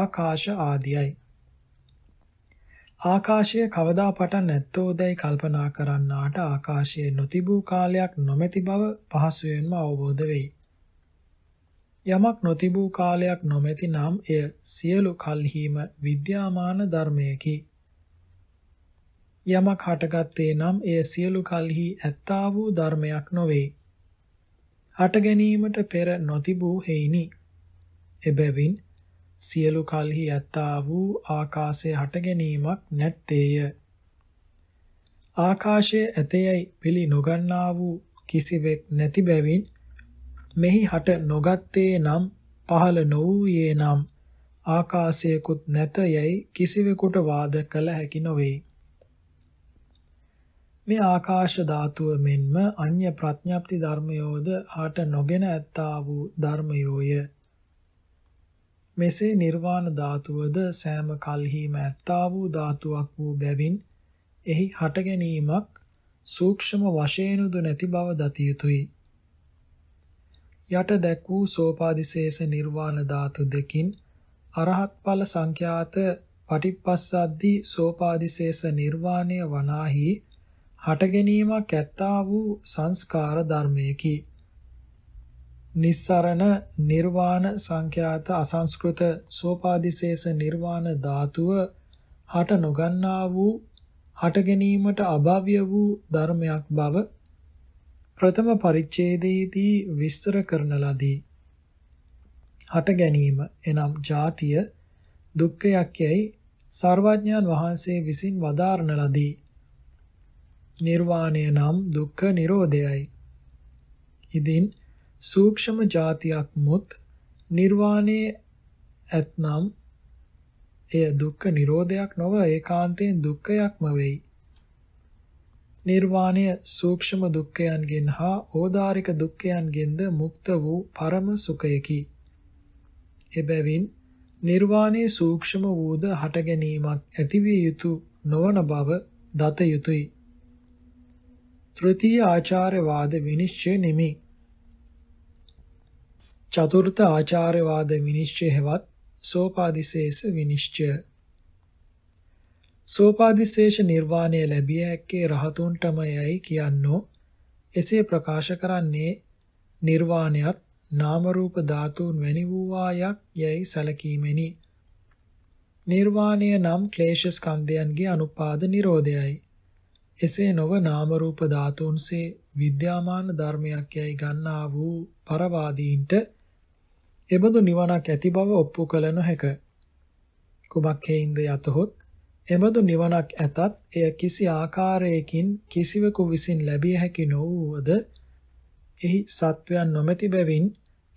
ආකාශ ආදියයි ආකාශය කවදා පටන් නැත්තෝදැයි කල්පනා කරන්නාට ආකාශයේ නොතිබූ කාලයක් නොමැති බව පහසුවෙන්ම අවබෝධ වෙයි. යමක් නොතිබූ කාලයක් නොමැති නම් එය සියලු කල්හිම විද්‍යාමාන ධර්මයකි. යමක් හටගත්තේ නම් එය සියලු කල්හි ඇත්තා වූ ධර්මයක් නොවේ. හට ගැනීමට පෙර නොතිබූ හේිනි. එබැවින් සියලු කල්හි ඇත්තා වූ ආකාශය හට ගැනීමක් නැත්තේය. ආකාශයේ ඇතේයි පිළි නොගන්නා වූ කිසිවෙක් නැති බැවින් මෙහි හට නොගත්තේ නම් පහළ නොවූයේ නම් ආකාශයකුත් නැත යැයි කිසිවෙකුට වාද කළ හැකි නොවේ. මේ ආකාශ ධාතුව මෙන්ම අන්‍ය ප්‍රඥාප්ති ධර්මයෝද හට නොගෙන ඇත්තා වූ ධර්මයෝය. මෙසේ නිර්වාණ ධාතුවද සෑම කල්හිම ඇත්තා වූ ධාතුවක් වූ බැවින් එහි හට ගැනීමක් සූක්ෂම වශයෙන්ුද නැති බව දතිය යුතුය. යට දැක් වූ සෝපාදිශේෂ නිර්වාණ ධාතු දෙකින් අරහත් ඵල සංඛ්‍යාත පටිප්පස්සද්දී සෝපාදිශේෂ නිර්වාණය වනාහි හට ගැනීමක් ඇත්තා වූ සංස්කාර ධර්මයකි. නිස්සරණ නිර්වාණ සංඛ්‍යාත අසංස්කෘත සෝපාදිශේෂ නිර්වාණ ධාතුව හට නොගන්නා වූ හට ගැනීමට අභාව්‍ය වූ ධර්මයක් බව ප්‍රථම පරිච්ඡේදයේදී විස්තර කරන ලදී. හට ගැනීම එනම් ජාතිය දුක්ඛයක් යයි සර්වඥාන් වහන්සේ විසින් වදාරන ලදී. නිර්වාණය නම් දුක්ඛ නිරෝධයයි. ඉදින් සූක්ෂම જાතියක් මුත් නිර්වාණයේ ඇතනම් එය දුක්ඛ නිරෝධයක් නොව ඒකාන්තයෙන් දුක්ඛයක්ම වෙයි. නිර්වාණය සූක්ෂම දුක්ඛයන්ගෙන් හා ඕදාරික දුක්ඛයන්ගෙන්ද මුක්ත වූ පරම සුඛයකි. එබැවින් නිර්වාණය සූක්ෂම වූද හට ගැනීමක් ඇතිවිය යුතු නොවන බව දත යුතුය. තෘතිය ආචාර්යවාද විනිශ්චය නිමි චතුර්ථ ආචාර්යවාද විනිශ්චය හෙවත් සෝපාදිශේෂ විනිශ්චය සෝපාදිශේෂ නිර්වාණය ලැබිය හැක්කේ රහතුන්ටමයයි කියන්නෝ එසේ ප්‍රකාශ කරන්නේ නිර්වාණයත් නාම රූප ධාතුන් වැනි වූවායක් යයි සැලකීමෙනි. නිර්වාණය නම් ක්ලේශ ස්කන්ධයන්ගේ අනුපාද නිරෝධයයි. එසේ නොව නාම රූප ධාතුන්සේ විද්‍යාමාන ධර්මයක් යයි ගන්නා වූ පරවාදීන්ට එබඳු නිවනක් ඇති බව ඔප්පු කළ නොහැක. කුමක් හේින්ද යතොත් එබඳු නිවනක් ඇතත් එය කිසි ආකාරයකින් කිසිවෙකු විසින් ලැබිය හැකි නොවුවද එහි සත්වයන් නොමැති බැවින්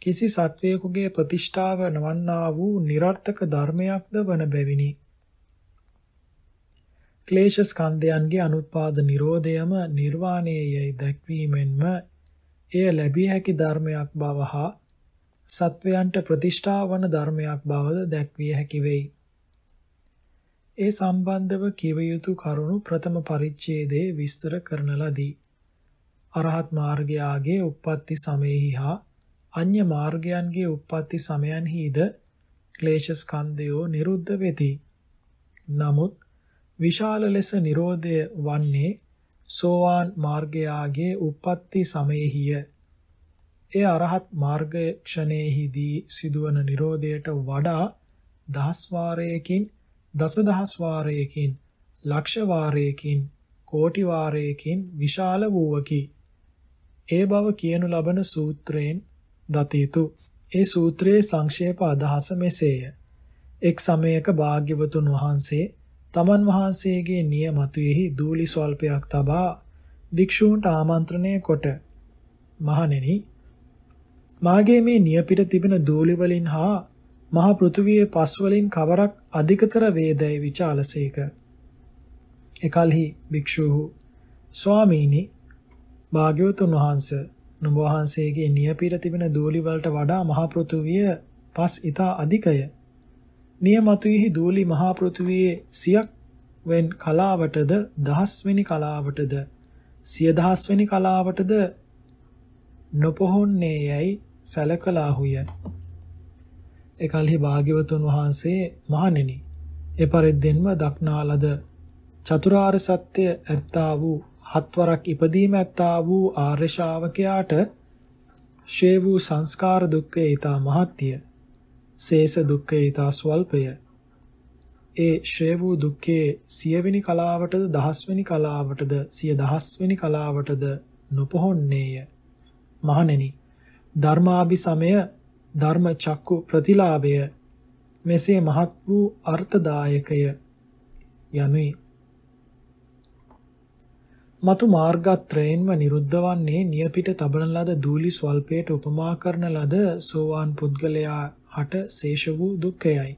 කිසි සත්වයෙකුගේ ප්‍රතිෂ්ඨාව නොවන්නා වූ નિરර්ථක ධර්මයක්ද වන බැවිනි. ක්ලේශ ස්කන්ධයන්ගේ අනුත්පාද නිරෝධයම නිර්වාණයයි දැක්වීමෙන්ම එය ලැබිය හැකි ධර්මයක් බව හා සත්වයන්ට ප්‍රතිෂ්ඨා වන ධර්මයක් බවද දැක්විය හැකි වෙයි. ඒ සම්බන්ධව කිව යුතු කරුණු ප්‍රථම පරිච්ඡේදයේ විස්තර කරන ලදී. අරහත් මාර්ගයාගේ උප්පත්ති සමයෙහි හා අන්‍ය මාර්ගයන්ගේ උප්පත්ති සමයන්හිද ක්ලේශ ස්කන්ධයෝ නිරුද්ධ වෙති. නමුත් විශාල ලෙස නිරෝධය වන්නේ සෝවාන් මාර්ගයාගේ උප්පත්ති සමයෙහිය. ඒ අරහත් මාර්ගය ක්ෂණයේදී සිදුවන Nirodhයට වඩා දහස් වාරයකින් දසදහස් වාරයකින් ලක්ෂ වාරයකින් කෝටි වාරයකින් විශාල වූවකි. ඒ බව කියනු ලබන සූත්‍රයෙන් දතීතු. ඒ සූත්‍රයේ සංක්ෂේප අදහස මෙසේය. එක් සමයක භාග්‍යවතුන් වහන්සේ තමන් වහන්සේගේ නියමතුයෙහි දූලි ස්වල්පයක් තබා භික්ෂූන්ට ආමන්ත්‍රණය කොට මහණෙනි මාගේ මේ නියපිට තිබෙන දූලි වලින් හා මහ පෘථුවියේ පස් වලින් කවරක් අධිකතර වේදයි විචාලසේක. එකල්හි භික්ෂූහු ස්වාමීනි භාග්‍යවතුන් වහන්සේ නුඹ වහන්සේගේ නියපිට තිබෙන දූලි වලට වඩා මහා පෘථුවිය පස් ඊතා අධිකය. නියමතුෙහි දූලි මහා පෘථුවියේ සියක් වෙන් කලාවටද දහස්වෙනි කලාවටද සිය දහස්වෙනි කලාවටද නොපොහොන්නේයයි සැලකලාහුය. එකල්හි භාග්‍යවතුන් වහන්සේ මහණෙනි, ඒ පරිද්දෙන්ම දක්නාලද චතුරාර්ය සත්‍ය ඇත්තා වූ හත්වරක් ඉපදීම ඇත්තා වූ ආර්ය ශාවකයාට ෂේ වූ සංස්කාර දුක්ඛය ඊතා මහත්ය. සේස දුක්ඛය ඊතා ස්වල්පය. ඒ ශ්‍රේ වූ දුක්ඛේ සියවෙනි කලාවටද දහස්වෙනි කලාවටද සිය දහස්වෙනි කලාවටද නොපොහොන්නේය මහණෙනි ධර්මාභිසමය ධර්ම චක්කු ප්‍රතිලාභය මෙසේ මහත් වූ අර්ථදායකය යනුයි මතු මාර්ගත්‍රයෙන්ම නිරුද්ධ වන්නේ නියපිට තබන ලද දූලි ස්වල්පයට උපමා කරන ලද සෝවාන් පුද්ගලයා හට ශේෂ වූ දුක්ඛයයි.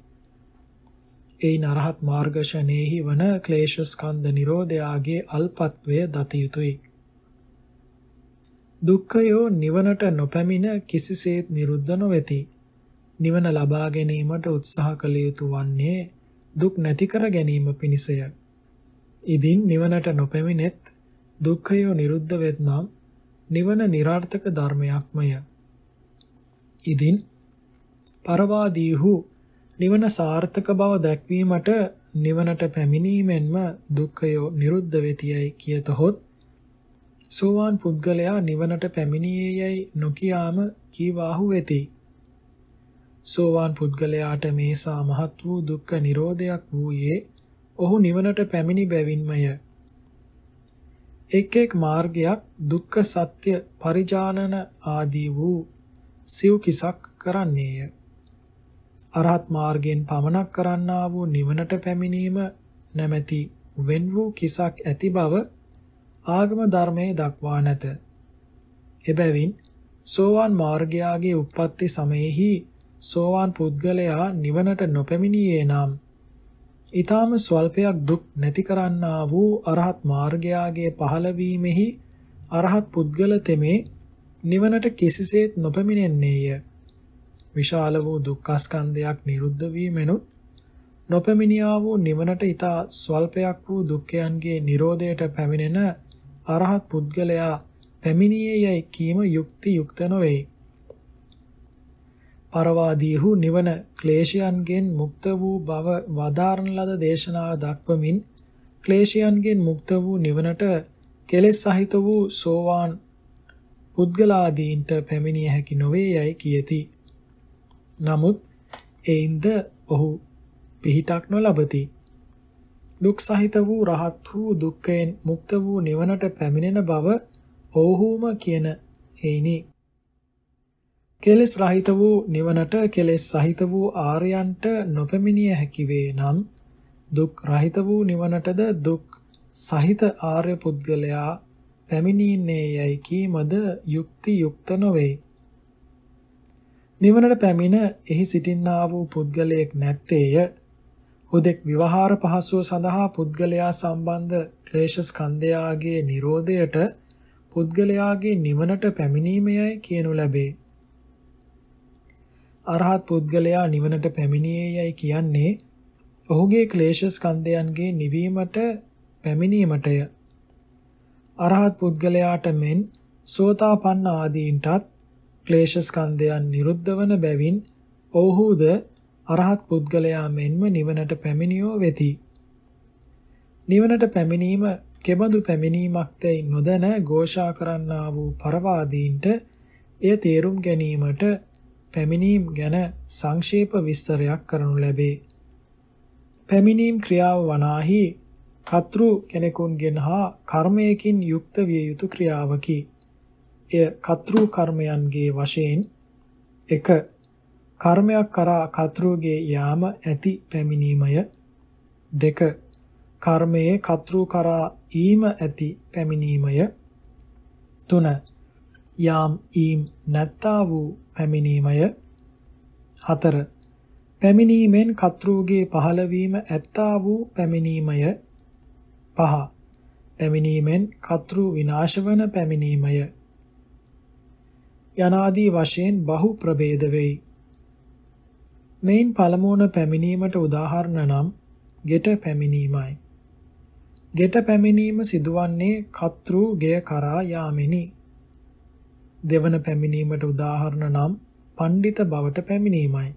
ඒ නරහත් මාර්ගෂණේහි වන ක්ලේශ ස්කන්ධ නිරෝධයාගේ අල්පත්වය දත යුතුයයි. දුක්ඛයෝ නිවනට නොපැමිණ කිසිසේත් නිරුද්ධ නොවේති. නිවන ලබා ගැනීමට උත්සාහ කළ යුතු වන්නේ දුක් නැති කර ගැනීම පිණිසය. ඉදින් නිවනට නොපැමිණෙත් දුක්ඛයෝ නිරුද්ධ වෙත්නම් නිවන નિરાර්ථක ධර්මයක්මය. ඉදින් පරවාදීහු නිවන සාර්ථක බව දැක්වීමට නිවනට පැමිණීමෙන්ම දුක්ඛයෝ නිරුද්ධ වෙතියයි කියතහොත් සෝවාන් පුද්ගලයා නිවනට පැමිණියේයයි නොකියාම කීවාහු වෙති. සෝවාන් පුද්ගලයාට මේසා මහත් වූ දුක්ඛ නිරෝධයක් වූයේ ඔහු නිවනට පැමිණි බැවින්මය. එක් එක් මාර්ගයක් දුක්ඛ සත්‍ය පරිජානන ආදී වූ සිව් කිසක් කරන්නේය. අරහත් මාර්ගයෙන් පමනක් කරන්නා වූ නිවනට පැමිණීම නැමැති වෙන් වූ කිසක් ඇති බව ආගම ධර්මයේ දක්වා නැත. එබැවින් සෝවාන් මාර්ගයාගේ උප්පත්ති සමයේහි සෝවාන් පුද්ගලයා නිවනට නොපැමිණියේ නම් ඊටාම ස්වල්පයක් දුක් නැති කරන්නා වූ අරහත් මාර්ගයාගේ පහළවීමෙහි අරහත් පුද්ගල තෙමේ නිවනට කිසිසේත් නොපැමිණෙන්නේය. විශාල වූ දුක්ඛස්කන්ධයක් නිරුද්ධ වීමෙනුත් නොපැමිණියා වූ නිවනට ඊට ස්වල්පයක් වූ දුක්ඛයන්ගේ Nirodhaයට පැමිණෙන අරහත් පුද්ගලයා පැමිණියේ යයි කීම යුක්ති යුක්ත නොවේ. පරවාදීහු නිවන ක්ලේශයන්ගෙන් මුක්ත වූ බව වදාරන ලද දේශනා දක්වමින් ක්ලේශයන්ගෙන් මුක්ත වූ නිවනට කෙලෙස් සහිත වූ සෝවාන් පුද්ගලාදීන්ට පැමිණිය හැකි නොවේ යයි කියති. නමුත් එයින්ද ඔහු පිහිටක් නොලබති. දුක් සහිත වූ රහත් වූ දුක්ඛයෙන් මුක්ත වූ නිවනට පැමිණෙන බව ඕහුම කියන හේිනි. කෙලෙස් රහිත වූ නිවනට කෙලෙස් සහිත වූ ආර්යයන්ට නොපැමිණිය හැකි වේ නම් දුක් රහිත වූ නිවනටද දුක් සහිත ආර්ය පුද්ගලයා පැමිණින්නේ යයි කීමද යුක්ති යුක්ත නොවේ. නිවනට පැමිණ එහි සිටින්නා වූ පුද්ගලයෙක් නැත්තේය. හුදෙක් විවහාර පහසුව සඳහා පුද්ගලයා සම්බන්ධ ක්ලේශ ස්කන්ධයාගේ Nirodhayට පුද්ගලයාගේ නිවනට පැමිණීමයයි කියනු ලැබේ. අරහත් පුද්ගලයා නිවනට පැමිණියේයයි කියන්නේ ඔහුගේ ක්ලේශ ස්කන්ධයන්ගේ නිවීමට පැමිණීමටය. අරහත් පුද්ගලයාට මෙන් සෝතාපන්න ආදීන්ටත් ක්ලේශ ස්කන්ධයන් නිරුද්ධ වන බැවින් ඔව්හුද අරහත් පුද්ගලයා මෙන්ම නිවනට පැමිණියෝ වෙති. නිවනට පැමිණීම කෙබඳු පැමිණීමක්දැයි නොදැන ഘോഷා කරන්නා වූ පරවාදීන්ට එය තේරුම් ගැනීමට පැමිණීම් ගැන සංක්ෂේප විස්තරයක් කරනු ලැබේ. පැමිණීම් ක්‍රියාව වනාහි කතෘ කෙනෙකුන්ගෙන් හා කර්මයකින් යුක්ත විය යුතු ක්‍රියාවකි. එය කතෘ කර්මයන්ගේ වශයෙන් 1 කර්මයක් කරා කතෘගේ යාම ඇති පැමිණීමය දෙක කර්මයේ කතෘ කරා ඊම ඇති පැමිණීමය තුන යාම් ඊම් නැත්තා වූ පැමිණීමය හතර පැමිණීමෙන් කතෘගේ පහළවීම ඇත්තා වූ පැමිණීමය පහ පැමිණීමෙන් කතෘ විනාශ වන පැමිණීමය යනාදී වශයෙන් බහු ප්‍රභේද වෙයි මෙයින් පළමුවන පැමිණීමට උදාහරණ නම් ගෙට පැමිණීමයි. ගෙට පැමිණීම සිදුවන්නේ කත්රු ගෙය කරා යාමෙනි. දෙවන පැමිණීමට උදාහරණ නම් පණ්ඩිත බවට පැමිණීමයි.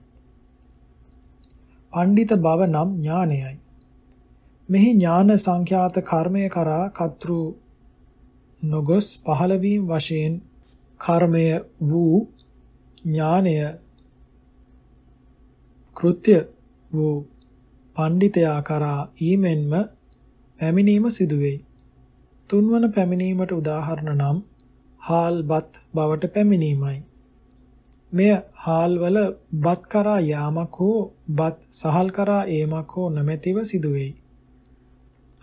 පණ්ඩිත බව නම් ඥානයයි. මෙහි ඥාන සංඛ්‍යාත කර්මය කරා කත්රු නොගොස් පහළවීම වශයෙන් කර්මය වූ ඥානය කෘත්‍ය වූ පණ්ඩිතයා කරා ඊමෙන්ම පැමිණීම සිදුවෙයි. තුන්වන පැමිණීමට උදාහරණ නම් හාල්බත් බවට පැමිණීමයි. මෙය හාල්වල බත් කරා යාමක් හෝ බත් සහල් කරා ඒමක් හෝ නොමැතිව සිදුවෙයි.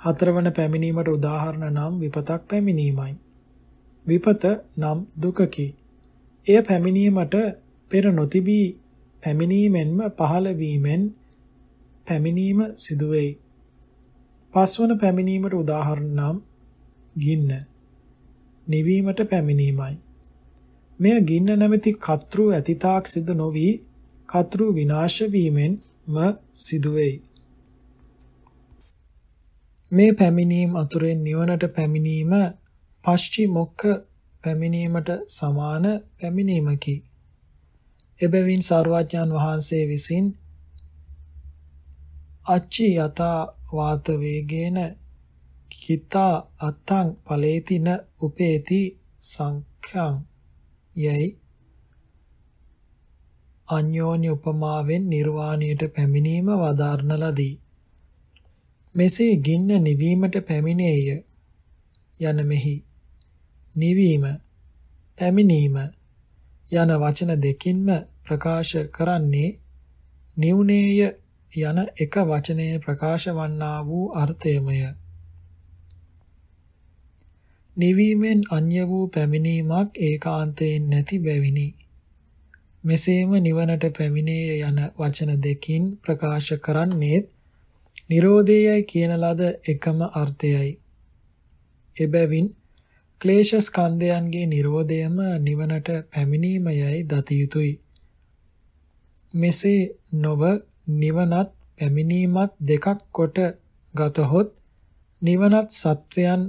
හතරවන පැමිණීමට උදාහරණ නම් විපතක් පැමිණීමයි. විපත නම් දුකකි. එය පැමිණීමට පෙර නොතිබී පැමිණීමෙන්ම පහළ වීමෙන් පැමිණීම සිදු වෙයි. පස්වන පැමිණීමට උදාහරණ නම් ගින්න. නිවීමට පැමිණීමයි. මෙය ගින්න නැමැති කතෘ ඇතිතාක් සිදු නොවි කතෘ විනාශ වීමෙන්ම සිදු වෙයි. මේ පැමිණීම අතුරෙන් නිවනට පැමිණීම පස්චි මොක්ඛ පැමිණීමට සමාන පැමිණීමකි. එබැවින් සාරවත්ඥාන් වහන්සේ විසින් අච්චි යතා වාත වේගේන කිතා අත්තං ඵලේතින උපේති සංඛං යයි අන්‍යෝන්‍ය උපමාවෙන් නිර්වාණයට පැමිණීම වදාරන ලදී. මෙසේ ගින්න නිවීමට පැමිණේය යන මෙහි නිවීම පැමිණීම යන වචන දෙකින්ම ප්‍රකාශ කරන්නේ නිවුනේය යන එක වචනයෙන් ප්‍රකාශ වන්නා වූ අර්ථයමය. නිවීමෙන් අන්‍ය වූ පැමිණීමක් ඒකාන්තයෙන් නැති බැවිනි. මෙසේම නිවනට පැමිණේය යන වචන දෙකින් ප්‍රකාශ කරන්නේත් නිරෝධයයි කියන ලද එකම අර්ථයයි. එබැවින් ක්ලේශ ස්කන්ධයන්ගේ Nirodhayම නිවනට පැමිණීමයයි දත යුතුය. මෙසේ නොව නිවනත් පැමිණීමත් දෙකක් කොට ගතහොත් නිවනත් සත්වයන්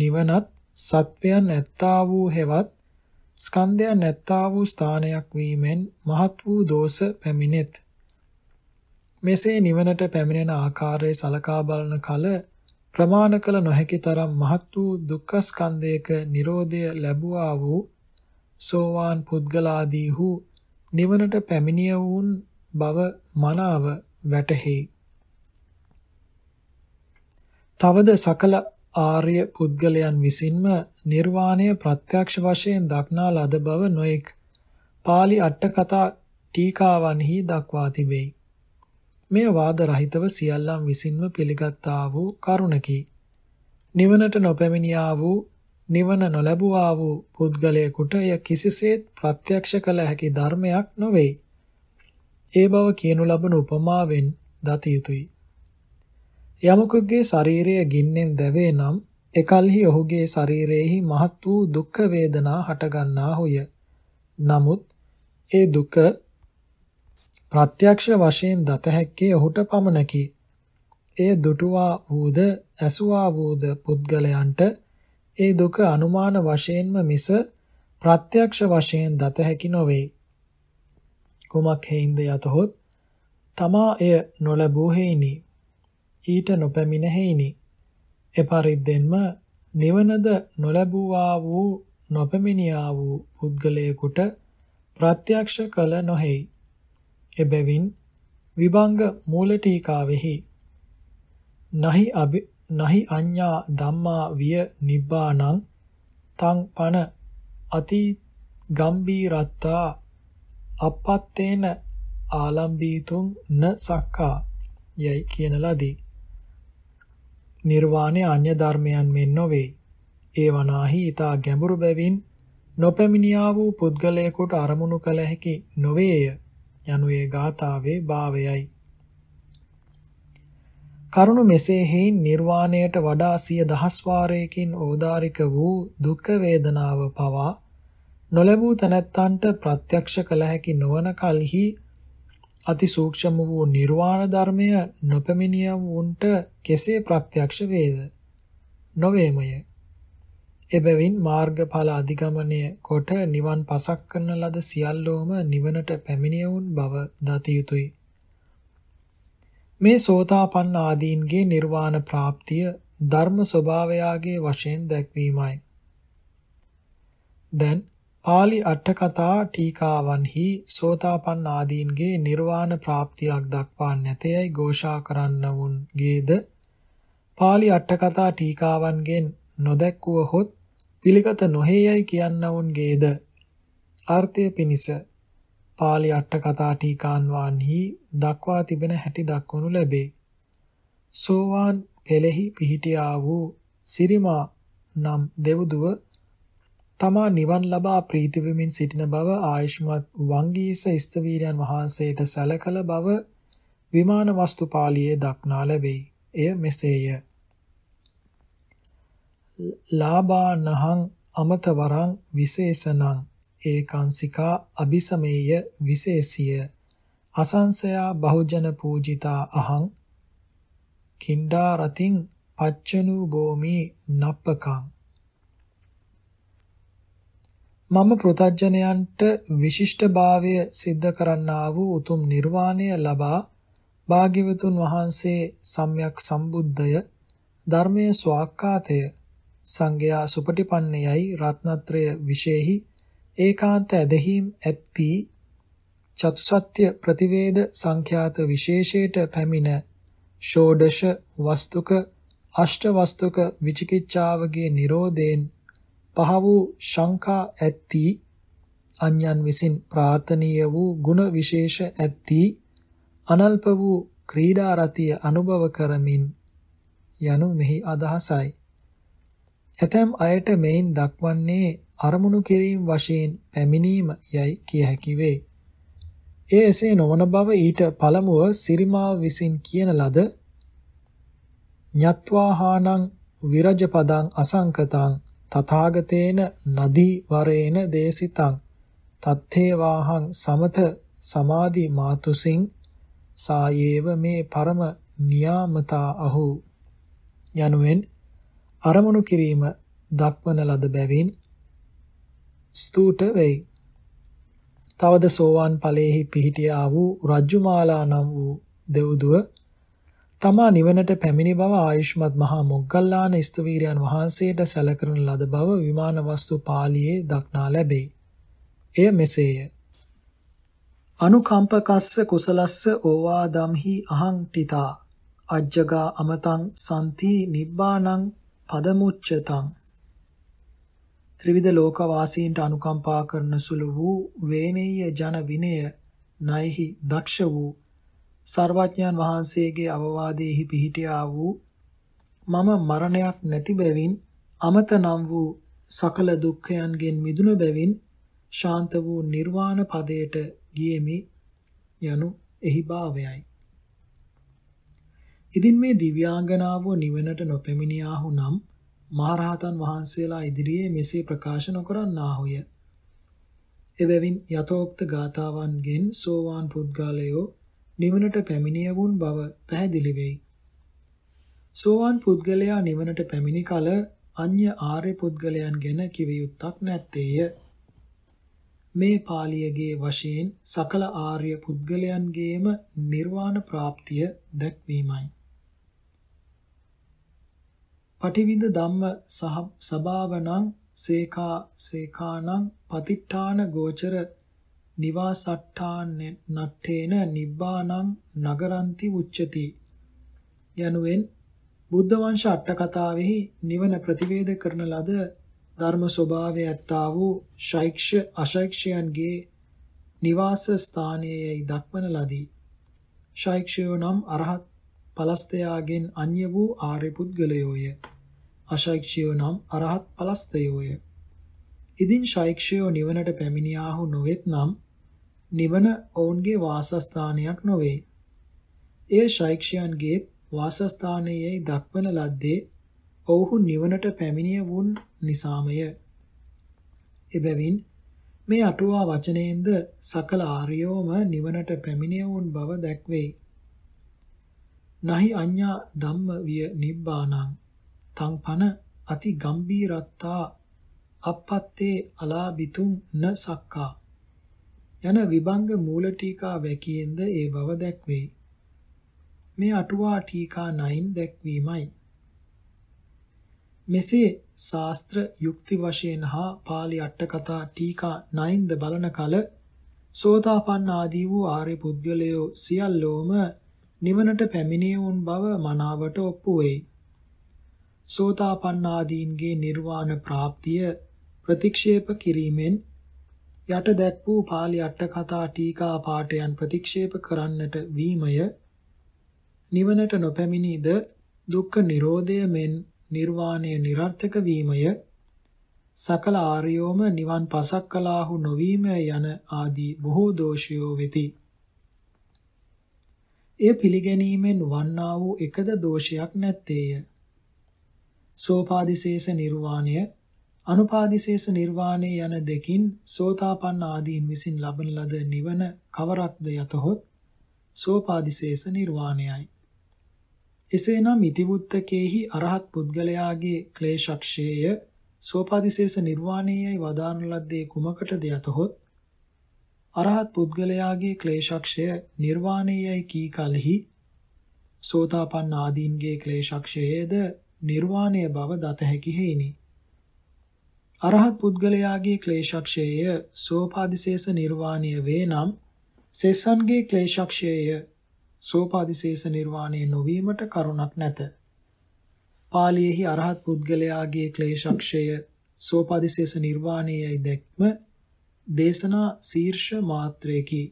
නිවනත් සත්වයන් නැත්තා වූ හෙවත් ස්කන්ධයන් නැත්තා වූ ස්ථානයක් වීමෙන් මහත් වූ දෝෂ පැමිණෙත්. මෙසේ නිවනට පැමිණෙන ආකාරය සලකා බලන කල ප්‍රමාණ කළ නොහැකි තරම් මහත් වූ දුක්ඛ ස්කන්ධයක Nirodhaය ලැබුවා වූ සෝවාන් පුද්ගලාදීහු නිවනට පැමිණිය වූන් බව මනාව වැටහි. තවද සකල ආර්ය පුද්ගලයන් විසින්ම නිර්වාණය ප්‍රත්‍යක්ෂ වශයෙන් දක්නා ලද බව නොඑක් පාලි අට කතා ටීකාවන්හි දක්වා තිබේ. මෙය වාද රහිතව සියල්ලන් විසින්ම පිළිගත්තා වූ කරුණකි. නිවනට නොපැමිණියා වූ නිවන නොලැබුවා වූ පුද්ගලයෙකුට එය කිසිසේත් ප්‍රත්‍යක්ෂ කළ හැකි ධර්මයක් නොවේ. ඒ බව කියනු ලබන උපමාවෙන් දත යුතුයි. යමෙකුගේ ශරීරය ගින්නෙන් දැවේ නම් එකල්හි ඔහුගේ ශරීරයේහි මහත් වූ දුක් වේදනා හටගන්නාහුය. නමුත් ඒ දුක ප්‍රත්‍යක්ෂ වශයෙන් දත හැක්කේ ඔහුට පමණකි. ඒ දුටුවා වූද ඇසුවා වූද පුද්ගලයන්ට ඒ දුක අනුමාන වශයෙන්ම මිස ප්‍රත්‍යක්ෂ වශයෙන් දත හැකි නොවේ. කුමක් හේින්ද යතහොත් තමා එය නොලැබූ හේිනි. ඊට නොපැමිණ හේිනි. එපරිද්දෙන්ම නිවනද නොලැබුවා වූ නොපැමිණියා වූ පුද්ගලයෙකුට ප්‍රත්‍යක්ෂ කළ නොහේයි. එබැවින් විභංග මූලටීකාවෙහි නහි අබි නහි අඤ්ඤා ධම්මා විය නිබ්බාණං තං පන අති ගම්බීරත්තා අපත්තේන ආලම්බීතුම් න සක්කා යයි කියන ලදී. නිර්වාණය අන්‍ය ධර්මයන් මෙන් නොවේ. ඒ වනාහි ඊතා ගැඹුරු බැවින් නොපැමිණියා වූ පුද්ගලයෙකුට අරමුණු කළ හැකි නොවේය. යනු ඒ ගාථාවේ භාවයයි. කරුණු මෙසේ හේයින් නිර්වාණයට වඩා සිය දහස් වාරයකින් ඕදාරික වූ දුක් වේදනාව පවා නොලැබූ තැනැත්තන්ට ප්‍රත්‍යක්ෂ කළ හැකි නොවන කලෙහි අතිසූක්ෂම වූ නිර්වාණ ධර්මය නොපමිනියම් වුන්ට කෙසේ ප්‍රත්‍යක්ෂ වේද නොවේමය එබැවින් මාර්ගඵල අධිගමනය කොට නිවන් පසක් කරන ලද සියල්ලෝම නිවනට පැමිණියවුන් බව දත යුතුය. මේ සෝතාපන්න ආදීන්ගේ නිර්වාණ ප්‍රාප්තිය ධර්ම ස්වභාවයාගේ වශයෙන් දැක්වීමයි. දැන් පාලි අට කතා ටීකාවන්හි සෝතාපන්න ආදීන්ගේ නිර්වාණ ප්‍රාප්තියක් දක්වා නැතේයි ഘോഷා කරන්නවුන්ගේද පාලි අට කතා ටීකාවන්ගෙන් නොදැක්වුවහොත් පිළිගත නොහේයයි කියන්නවුන්ගේද අර්ථය පිණිස පාලි අට්ඨ කතා ටීකාන්වාන්හි දක්වා තිබෙන හැටි දක්වනු ලැබේ. සෝවාන් පෙළෙහි පිහිටියා වූ සිරිමා නම් දෙවුදුව තමා නිවන් ලබා ප්‍රීති වෙමින් සිටින බව ආයුෂ්මත් වංගීස ස්තවීරයන් වහන්සේට සැලකල බව විමාන වස්තු පාළියේ දක්නා ලැබේ. එය මෙසේය. ලාභානහං අමතවරං විශේෂණං ඒකාංසිකා අபிසමේය විශේෂිය අසංසයා බහුජන පූජිතා අහං කිණ්ඩාරතින් පච්චනු භෝමි නප්පකං මම ප්‍රතජ්ජනයන්ට විශිෂ්ටභාවය સિદ્ધ කරන්නා වූ උතුම් නිර්වාණය ලබා භාග්‍යවතුන් වහන්සේ සම්්‍යක් සම්බුද්ධය ධර්මයේ ස්වාක්කාතය සංඝයා සුපටිපන්නයයි රත්නත්‍රය විශේෂෙහි ඒකාන්ත ඇදහිම් ඇත්ති චතුසත්‍ය ප්‍රතිවේද සංඛ්‍යාත විශේෂයට පැමිණ ෂෝඩශ වස්තුක අෂ්ට වස්තුක විචිකිච්ඡාවගේ Nirodhen පහ වූ ශංකා ඇත්ති අඤ්ඤන් විසින් ප්‍රාර්ථනීය වූ ಗುಣ විශේෂ ඇත්ති අනල්ප වූ ක්‍රීඩා රතිය අනුභව කරමින් යනු මෙහි අදහසයි ඇතැම් අයට මෙයින් දක්වන්නේ අරමුණු කිරීම වශයෙන් පැමිණීම යයි කිය හැකි වේ. ඒ එසේ නොවන බව ඊට පළමුව සිරිමා විසින් කියන ලද ඤත්වාහානං විරජපදං අසංකතං තථාගතේන නදී වරේන දේසිතං තත්තේවාහං සමත සමාධි මාතුසින් සායේව මේ පරම නියාමතා අහු යනුවෙන් අරමුණු කිරීම දක්වන ලද බැවින් ස්තුට වෙයි. තවද සෝවාන් ඵලයේහි පිහිටිය ආ වූ රජ්ජුමාලා නම් වූ දෙව්දුව තමා නිවනට පැමිණි බව ආයුෂ්මත් මහා මොග්ගල්ලාන ස්තවීරයන් වහන්සේට සැලකරන ලද බව විමාන වස්තු පාළියේ දක්නා ලැබේ. එය මෙසේය. අනුකම්පකස්ස කුසලස්ස ඕවාදම්හි අහං ටිතා අජ්ජගා අමතං සම්ති නිබ්බානං පදමුච්චතං ත්‍රිවිධ ලෝකවාසීන්ට අනුකම්පා කරන සුළු වූ වේනෙය්‍ය ජන විනය නයිහි දක්ෂ වූ සර්වඥන් වහන්සේගේ අවවාදයේහි පිහිටියා වූ මම මරණයක් නැති බැවින් අමත නම් වූ සකල දුක්ඛයන්ගෙන් මිදුන බැවින් ශාන්ත වූ නිර්වාණ පදයට ගියෙමි යනු එහි භාවයයි ඉතින් මේ දිව්‍යාංගනාව නිවනට නොපැමිණියාහු නම් මහරහතන් වහන්සේලා ඉදිරියේ මෙසේ ප්‍රකාශ නොකරන්නාහුය. එබැවින් යතෝක්ත ගාතාවන්ගෙන් සෝවාන් පුද්ගලයෝ නිවනට පැමිණිය වුන් බව පැහැදිලි වෙයි. සෝවාන් පුද්ගලයා නිවනට පැමිණි කල අන්‍ය ආර්ය පුද්ගලයන් ගැන කිව යුත්තක් නැත්තේය. මේ පාළියගේ වශයෙන් සකල ආර්ය පුද්ගලයන්ගේම නිර්වාණ ප්‍රාප්තිය දැක්වීමයි. පටිවිද ධම්ම සහ සබාවනං සේකා සේකානං පතිට්ඨාන ගෝචර නිවාසට්ඨාන නට්ඨේන නිබ්බානං නගරන්ති උච්චති යනුවෙන් බුද්ධ වංශ අට කතාවෙහි නිවන ප්‍රතිවේද කරන ලද ධර්ම ස්වභාවය ඇත්තා වූ ශෛක්ෂ අශෛක්ෂයන්ගේ නිවාස ස්ථානයේයි දක්වන ලදී. ශෛක්ෂයෝ නම් අරහත් පලස්තයාගෙන් අන්‍ය වූ ආර්ය පුද්ගලයෝය. අශෛක්ෂයෝ නම් අරහත් පලස්තයෝය. ඉදින් ශෛක්ෂයෝ නිවනට පැමිණියාහු නොවෙත් නම් නිවන ඔවුන්ගේ වාසස්ථානයක් නොවේ. එය ශෛක්ෂයන්ගේ වාසස්ථානයේ දක්වන ලද්දේ ඔවුහු නිවනට පැමිණිය වුන් නිසාමය. එබැවින් මේ අටුවා වචනයෙන්ද සකල ආර්යෝම නිවනට පැමිණිය වුන් බව දැක්වේ. නහි අඤ්ඤා ධම්ම විය නිබ්බානං තං පන අති ගම්බීරත්තා අපත්තේ අලාබිතුම් න සක්කා යන විභංග මූල ටීකා වැකියෙන්ද ඒ බව දැක්වේ මේ අටුවා ටීකා 9 දැක්වීමයි මෙසේ ශාස්ත්‍ර යුක්ති වශයෙන් හා pāli අට කතා ටීකා 9 ද බලන කල සෝතාපන්න ආදී වූ ආර්ය පුද්ගලයෝ සියල්ලෝම නිවනට පැමිණියුන් බව මනාවට ඔප්පු වෙයි සෝතාපන්නාදීන්ගේ නිර්වාණ ප්‍රාප්තිය ප්‍රතික්ෂේප කිරීමෙන් යට දැක් වූ පාලි අට කතා ටීකා පාඨයන් ප්‍රතික්ෂේප කරන්නට වීමය නිවනට නොපැමිණිද දුක්ඛ නිරෝධය මෙන් නිර්වාණය નિરර්ථක වීමය සකල ආර්යෝම නිවන් පසක් කලාහු නොවීම යන ආදී බොහෝ දෝෂයෝ වෙති. එය පිළිගැනීමෙන් වන්නා වූ එකද දෝෂයක් නැත්තේය. සෝපාදිශේෂ නිර්වාණය අනුපාදිශේෂ නිර්වාණය යන දෙකින් සෝතාපන්න ආදීන් විසින් ලබන ලද නිවන කවරක්ද යතොත් සෝපාදිශේෂ නිර්වාණයයි එසේනම් ඉතිවුත්තකේහි අරහත් පුද්ගලයාගේ ක්ලේශක්ෂේය සෝපාදිශේෂ නිර්වාණයයි වදාන ලද්දේ කුමකටද යතොත් අරහත් පුද්ගලයාගේ ක්ලේශක්ෂය නිර්වාණයයි කී කලෙහි සෝතාපන්න ආදීන්ගේ ක්ලේශක්ෂයේද නිර්වාණය බව දත හැකි හේිනි. අරහත් පුද්ගලයාගේ ක්ලේශක්ෂයය සෝපාදිශේෂ නිර්වාණය වේ නම් සෙසන්ගේ ක්ලේශක්ෂයය සෝපාදිශේෂ නිර්වාණය නොවීමට කරුණක් නැත. පාලියෙහි අරහත් පුද්ගලයාගේ ක්ලේශක්ෂය සෝපාදිශේෂ නිර්වාණයයි දැක්ම දේශනා ශීර්ෂ මාත්‍රයකි.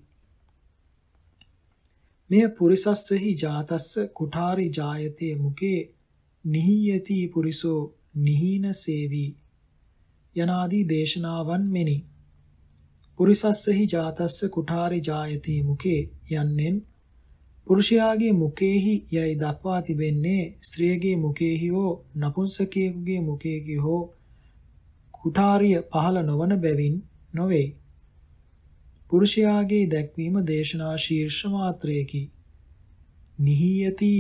මෙය පුරිසස්සෙහි ජාතස්ස කුඨාරි ජායතේ මුකේ නිහියති පුරිසෝ නිහීන සේවි යනාදී දේශනාවන් මෙනි. පුරිසස්සෙහි ජාතස්ස කුඨාරි ජායති මුකේ යන්නෙන් පුරුෂයාගේ මුකේහි යයි දක්වා තිබෙන්නේ ස්ත්‍රියගේ මුකේහි හෝ නපුංසකයෙකුගේ මුකේහි හෝ කුඨාරිය පහළ නොවන බැවින් නොවේ. පුරුෂයාගේ දැක්වීම දේශනා ශීර්ෂ මාත්‍රයකි. නිහියති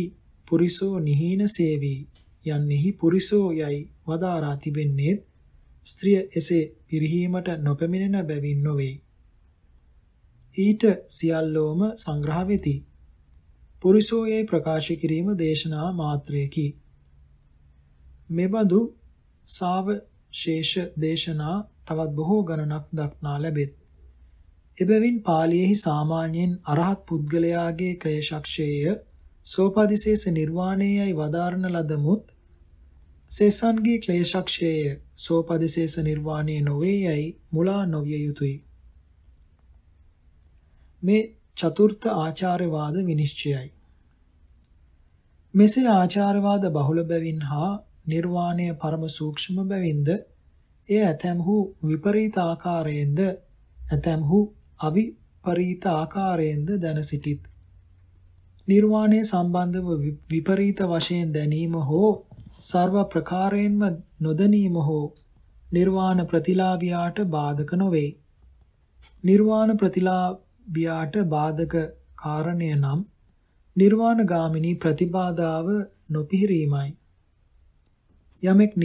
පුරිසෝ නිහීන සේවී යන්නේහි පුරිසෝ යයි වදාරා තිබෙන්නේ ස්ත්‍රිය එසේ පිරිහීමට නොපැමිණෙන බැවින් නොවේ. ඊට සියල්ලෝම සංග්‍රහ වෙති. පුරිසෝ යයි ප්‍රකාශ කිරීම දේශනා මාත්‍රයකි. මෙබඳු සාවශේෂ දේශනා තවත් බොහෝ ගණනක් දක්නා ලැබෙත්. එබැවින් පාලියෙහි සාමාන්‍යයෙන් අරහත් පුද්ගලයාගේ ක්ලේශක්ෂයේ සෝපාදිශේෂ නිර්වාණයයි වදාරන ලදමුත් සේසන්ගේ ක්ලේශක්ෂයේ සෝපදිශේෂ නිර්වාණය නොවේයයි මුලා නොවිය යුතුය. මේ චතුර්ථ ආචාර්යවාද විනිශ්චයයි. මෙසේ ආචාර්යවාද බහුල බැවින් හා නිර්වාණය පරම සූක්ෂම බැවින්ද එය ඇතැම්හු විපරීත ආකාරයෙන්ද ඇතැම්හු අවිපරීත ආකාරයෙන්ද දැන සිටිත්. නිර්වාණය සම්බන්ධව විපරීත වශයෙන් දැනීම හෝ ਸਰව ප්‍රකාරයෙන්ම නොදැනීම හෝ නිර්වාණ ප්‍රතිලාභියාට බාධක නොවේ. නිර්වාණ ප්‍රතිලාභියාට බාධක කාරණය නම් නිර්වාණ ගාමිනී ප්‍රතිපදාව නොපිහිරීමයි. යමෙක්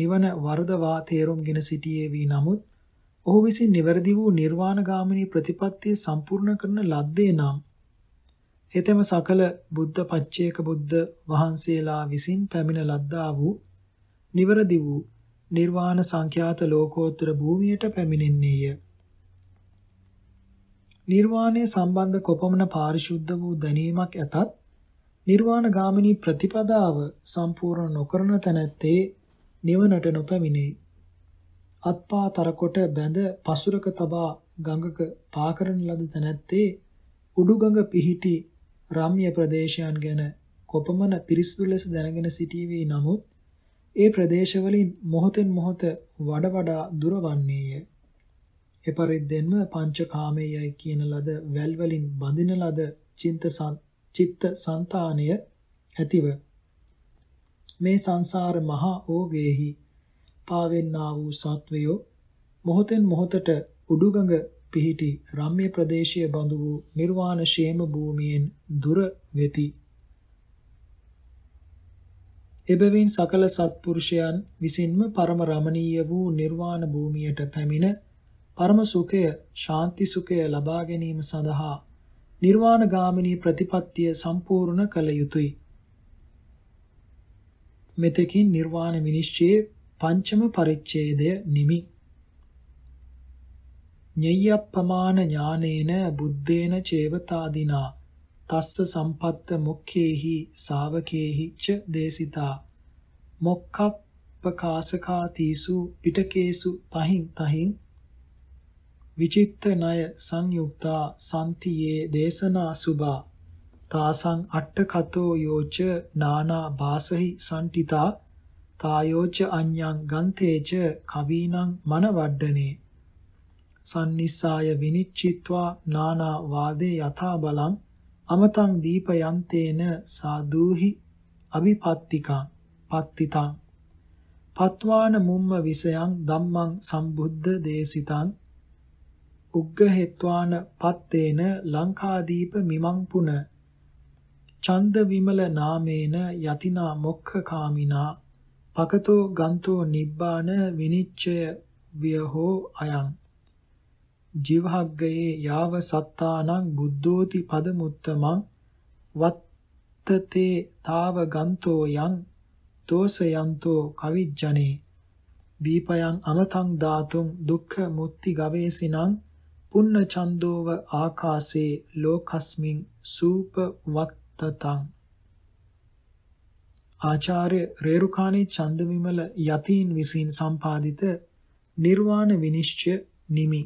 නිවන වරදවා තේරුම්ගෙන සිටියේ වී නමුත් ඔහු විසින් නිවැරදි වූ නිර්වාණ ගාමිනී ප්‍රතිපත්තිය සම්පූර්ණ කරන ලද්දේ නම් හෙතෙම සකල බුද්ධ පච්චේක බුද්ධ වහන්සේලා විසින් පැමිණ ලද්දා වූ නිවරදි වූ නිර්වාණ සංඛ්‍යාත ලෝකෝත්තර භූමියට පැමිණෙන්නේය. නිර්වාණය සම්බන්ධ කොපමණ පාරිශුද්ධ වූ දැනීමක් ඇතත් නිර්වාණ ගාමිනී ප්‍රතිපදාව සම්පූර්ණ නොකරන තැනැත්තේ නිවනට නොපැමිණේ. අත්පා තරකොට බැඳ පසුරක තබා ගඟක පාකරන ලද තැනැත්තේ උඩුගඟ පිහිටි රාම්‍ය ප්‍රදේශයන් ගැන කොපමණ පිරිසිදු ලෙස දැනගෙන සිටීවි නමුත් ඒ ප්‍රදේශවලින් මොහොතෙන් මොහොත වඩ වඩා දුරවන්නේය. එපරිද්දෙන්ම පංචකාමයේයි කියන ලද වැල් වලින් බඳින ලද චින්ත චිත්ත సంతානය ඇතිව මේ සංසාර මහා ඕගෙහි පාවෙන්නා වූ සත්වයෝ මොහොතෙන් මොහොතට උඩුගඟ පිහිටි රම්‍ය ප්‍රදේශයේ බඳු වූ නිර්වාණ ශේම භූමියෙන් දුර වෙති. එබැවින් සකල සත්පුරුෂයන් විසින්ම පරම රමණීය වූ නිර්වාණ භූමියට පැමිණ පරම සුඛය, ශාන්ති සුඛය ලබා ගැනීම සඳහා නිර්වාණ ගාමිනී ප්‍රතිපත්තිය සම්පූර්ණ කළ යුතුය. මෙතකින් නිර්වාණ විනිශ්චයේ පංචම පරිච්ඡේදය නිමි ඤය්‍යප්පමාන ඥානේන බුද්දේන චේවතාදීනා තස්ස සම්පත්ත මොක්ඛේහි ශාවකේහි ච දේසිතා මොක්ඛප්පකාසකාතිසු පිටකේසු තහින් තහින් විචිත්ත ණය සංයුක්තා සම්තියේ දේශනා සුභා තාසං අට්ඨකතෝ යෝච නානා භාසහි සම්ටිතා තායෝච අඤ්ඤං ගන්තේච කවීනං මනවඩ්ඩනේ sannisāya viniccittvā nānā vāde යථා බලං අමතං දීපයන්තේන සාදුහි අභිපත්තිකං පත්තිතං පත්වාන මුම්ම විසයන් ධම්මං සම්බුද්ධ දේසිතං උග්ගහෙත්වාන පත්තේන ලංකාදීප මිමං පුන චන්ද විමල නාමේන යතිනා මොක්ඛකාමිනා පකතෝ ගන්තෝ නිබ්බාන විනිච්ඡය වියහෝ අයං ජීවහග්ගයේ යාව සත්තානං බුද්ධෝති පදමුත්තමං වත්තතේ තාව ගන්තෝ යං දෝසයන්තෝ කවිජ්ජනේ දීපයන් අමතං ධාතුම් දුක්ඛ මුත්‍ති ගවේසිනං පුන්න චන්දෝව ආකාසේ ලෝකස්මින් සූප වත්තතං ආචාර්ය රේරුකාණී චන්දවිමල යතීන් විසින් සම්පාදිත නිර්වාණ විනිශ්චය නිමි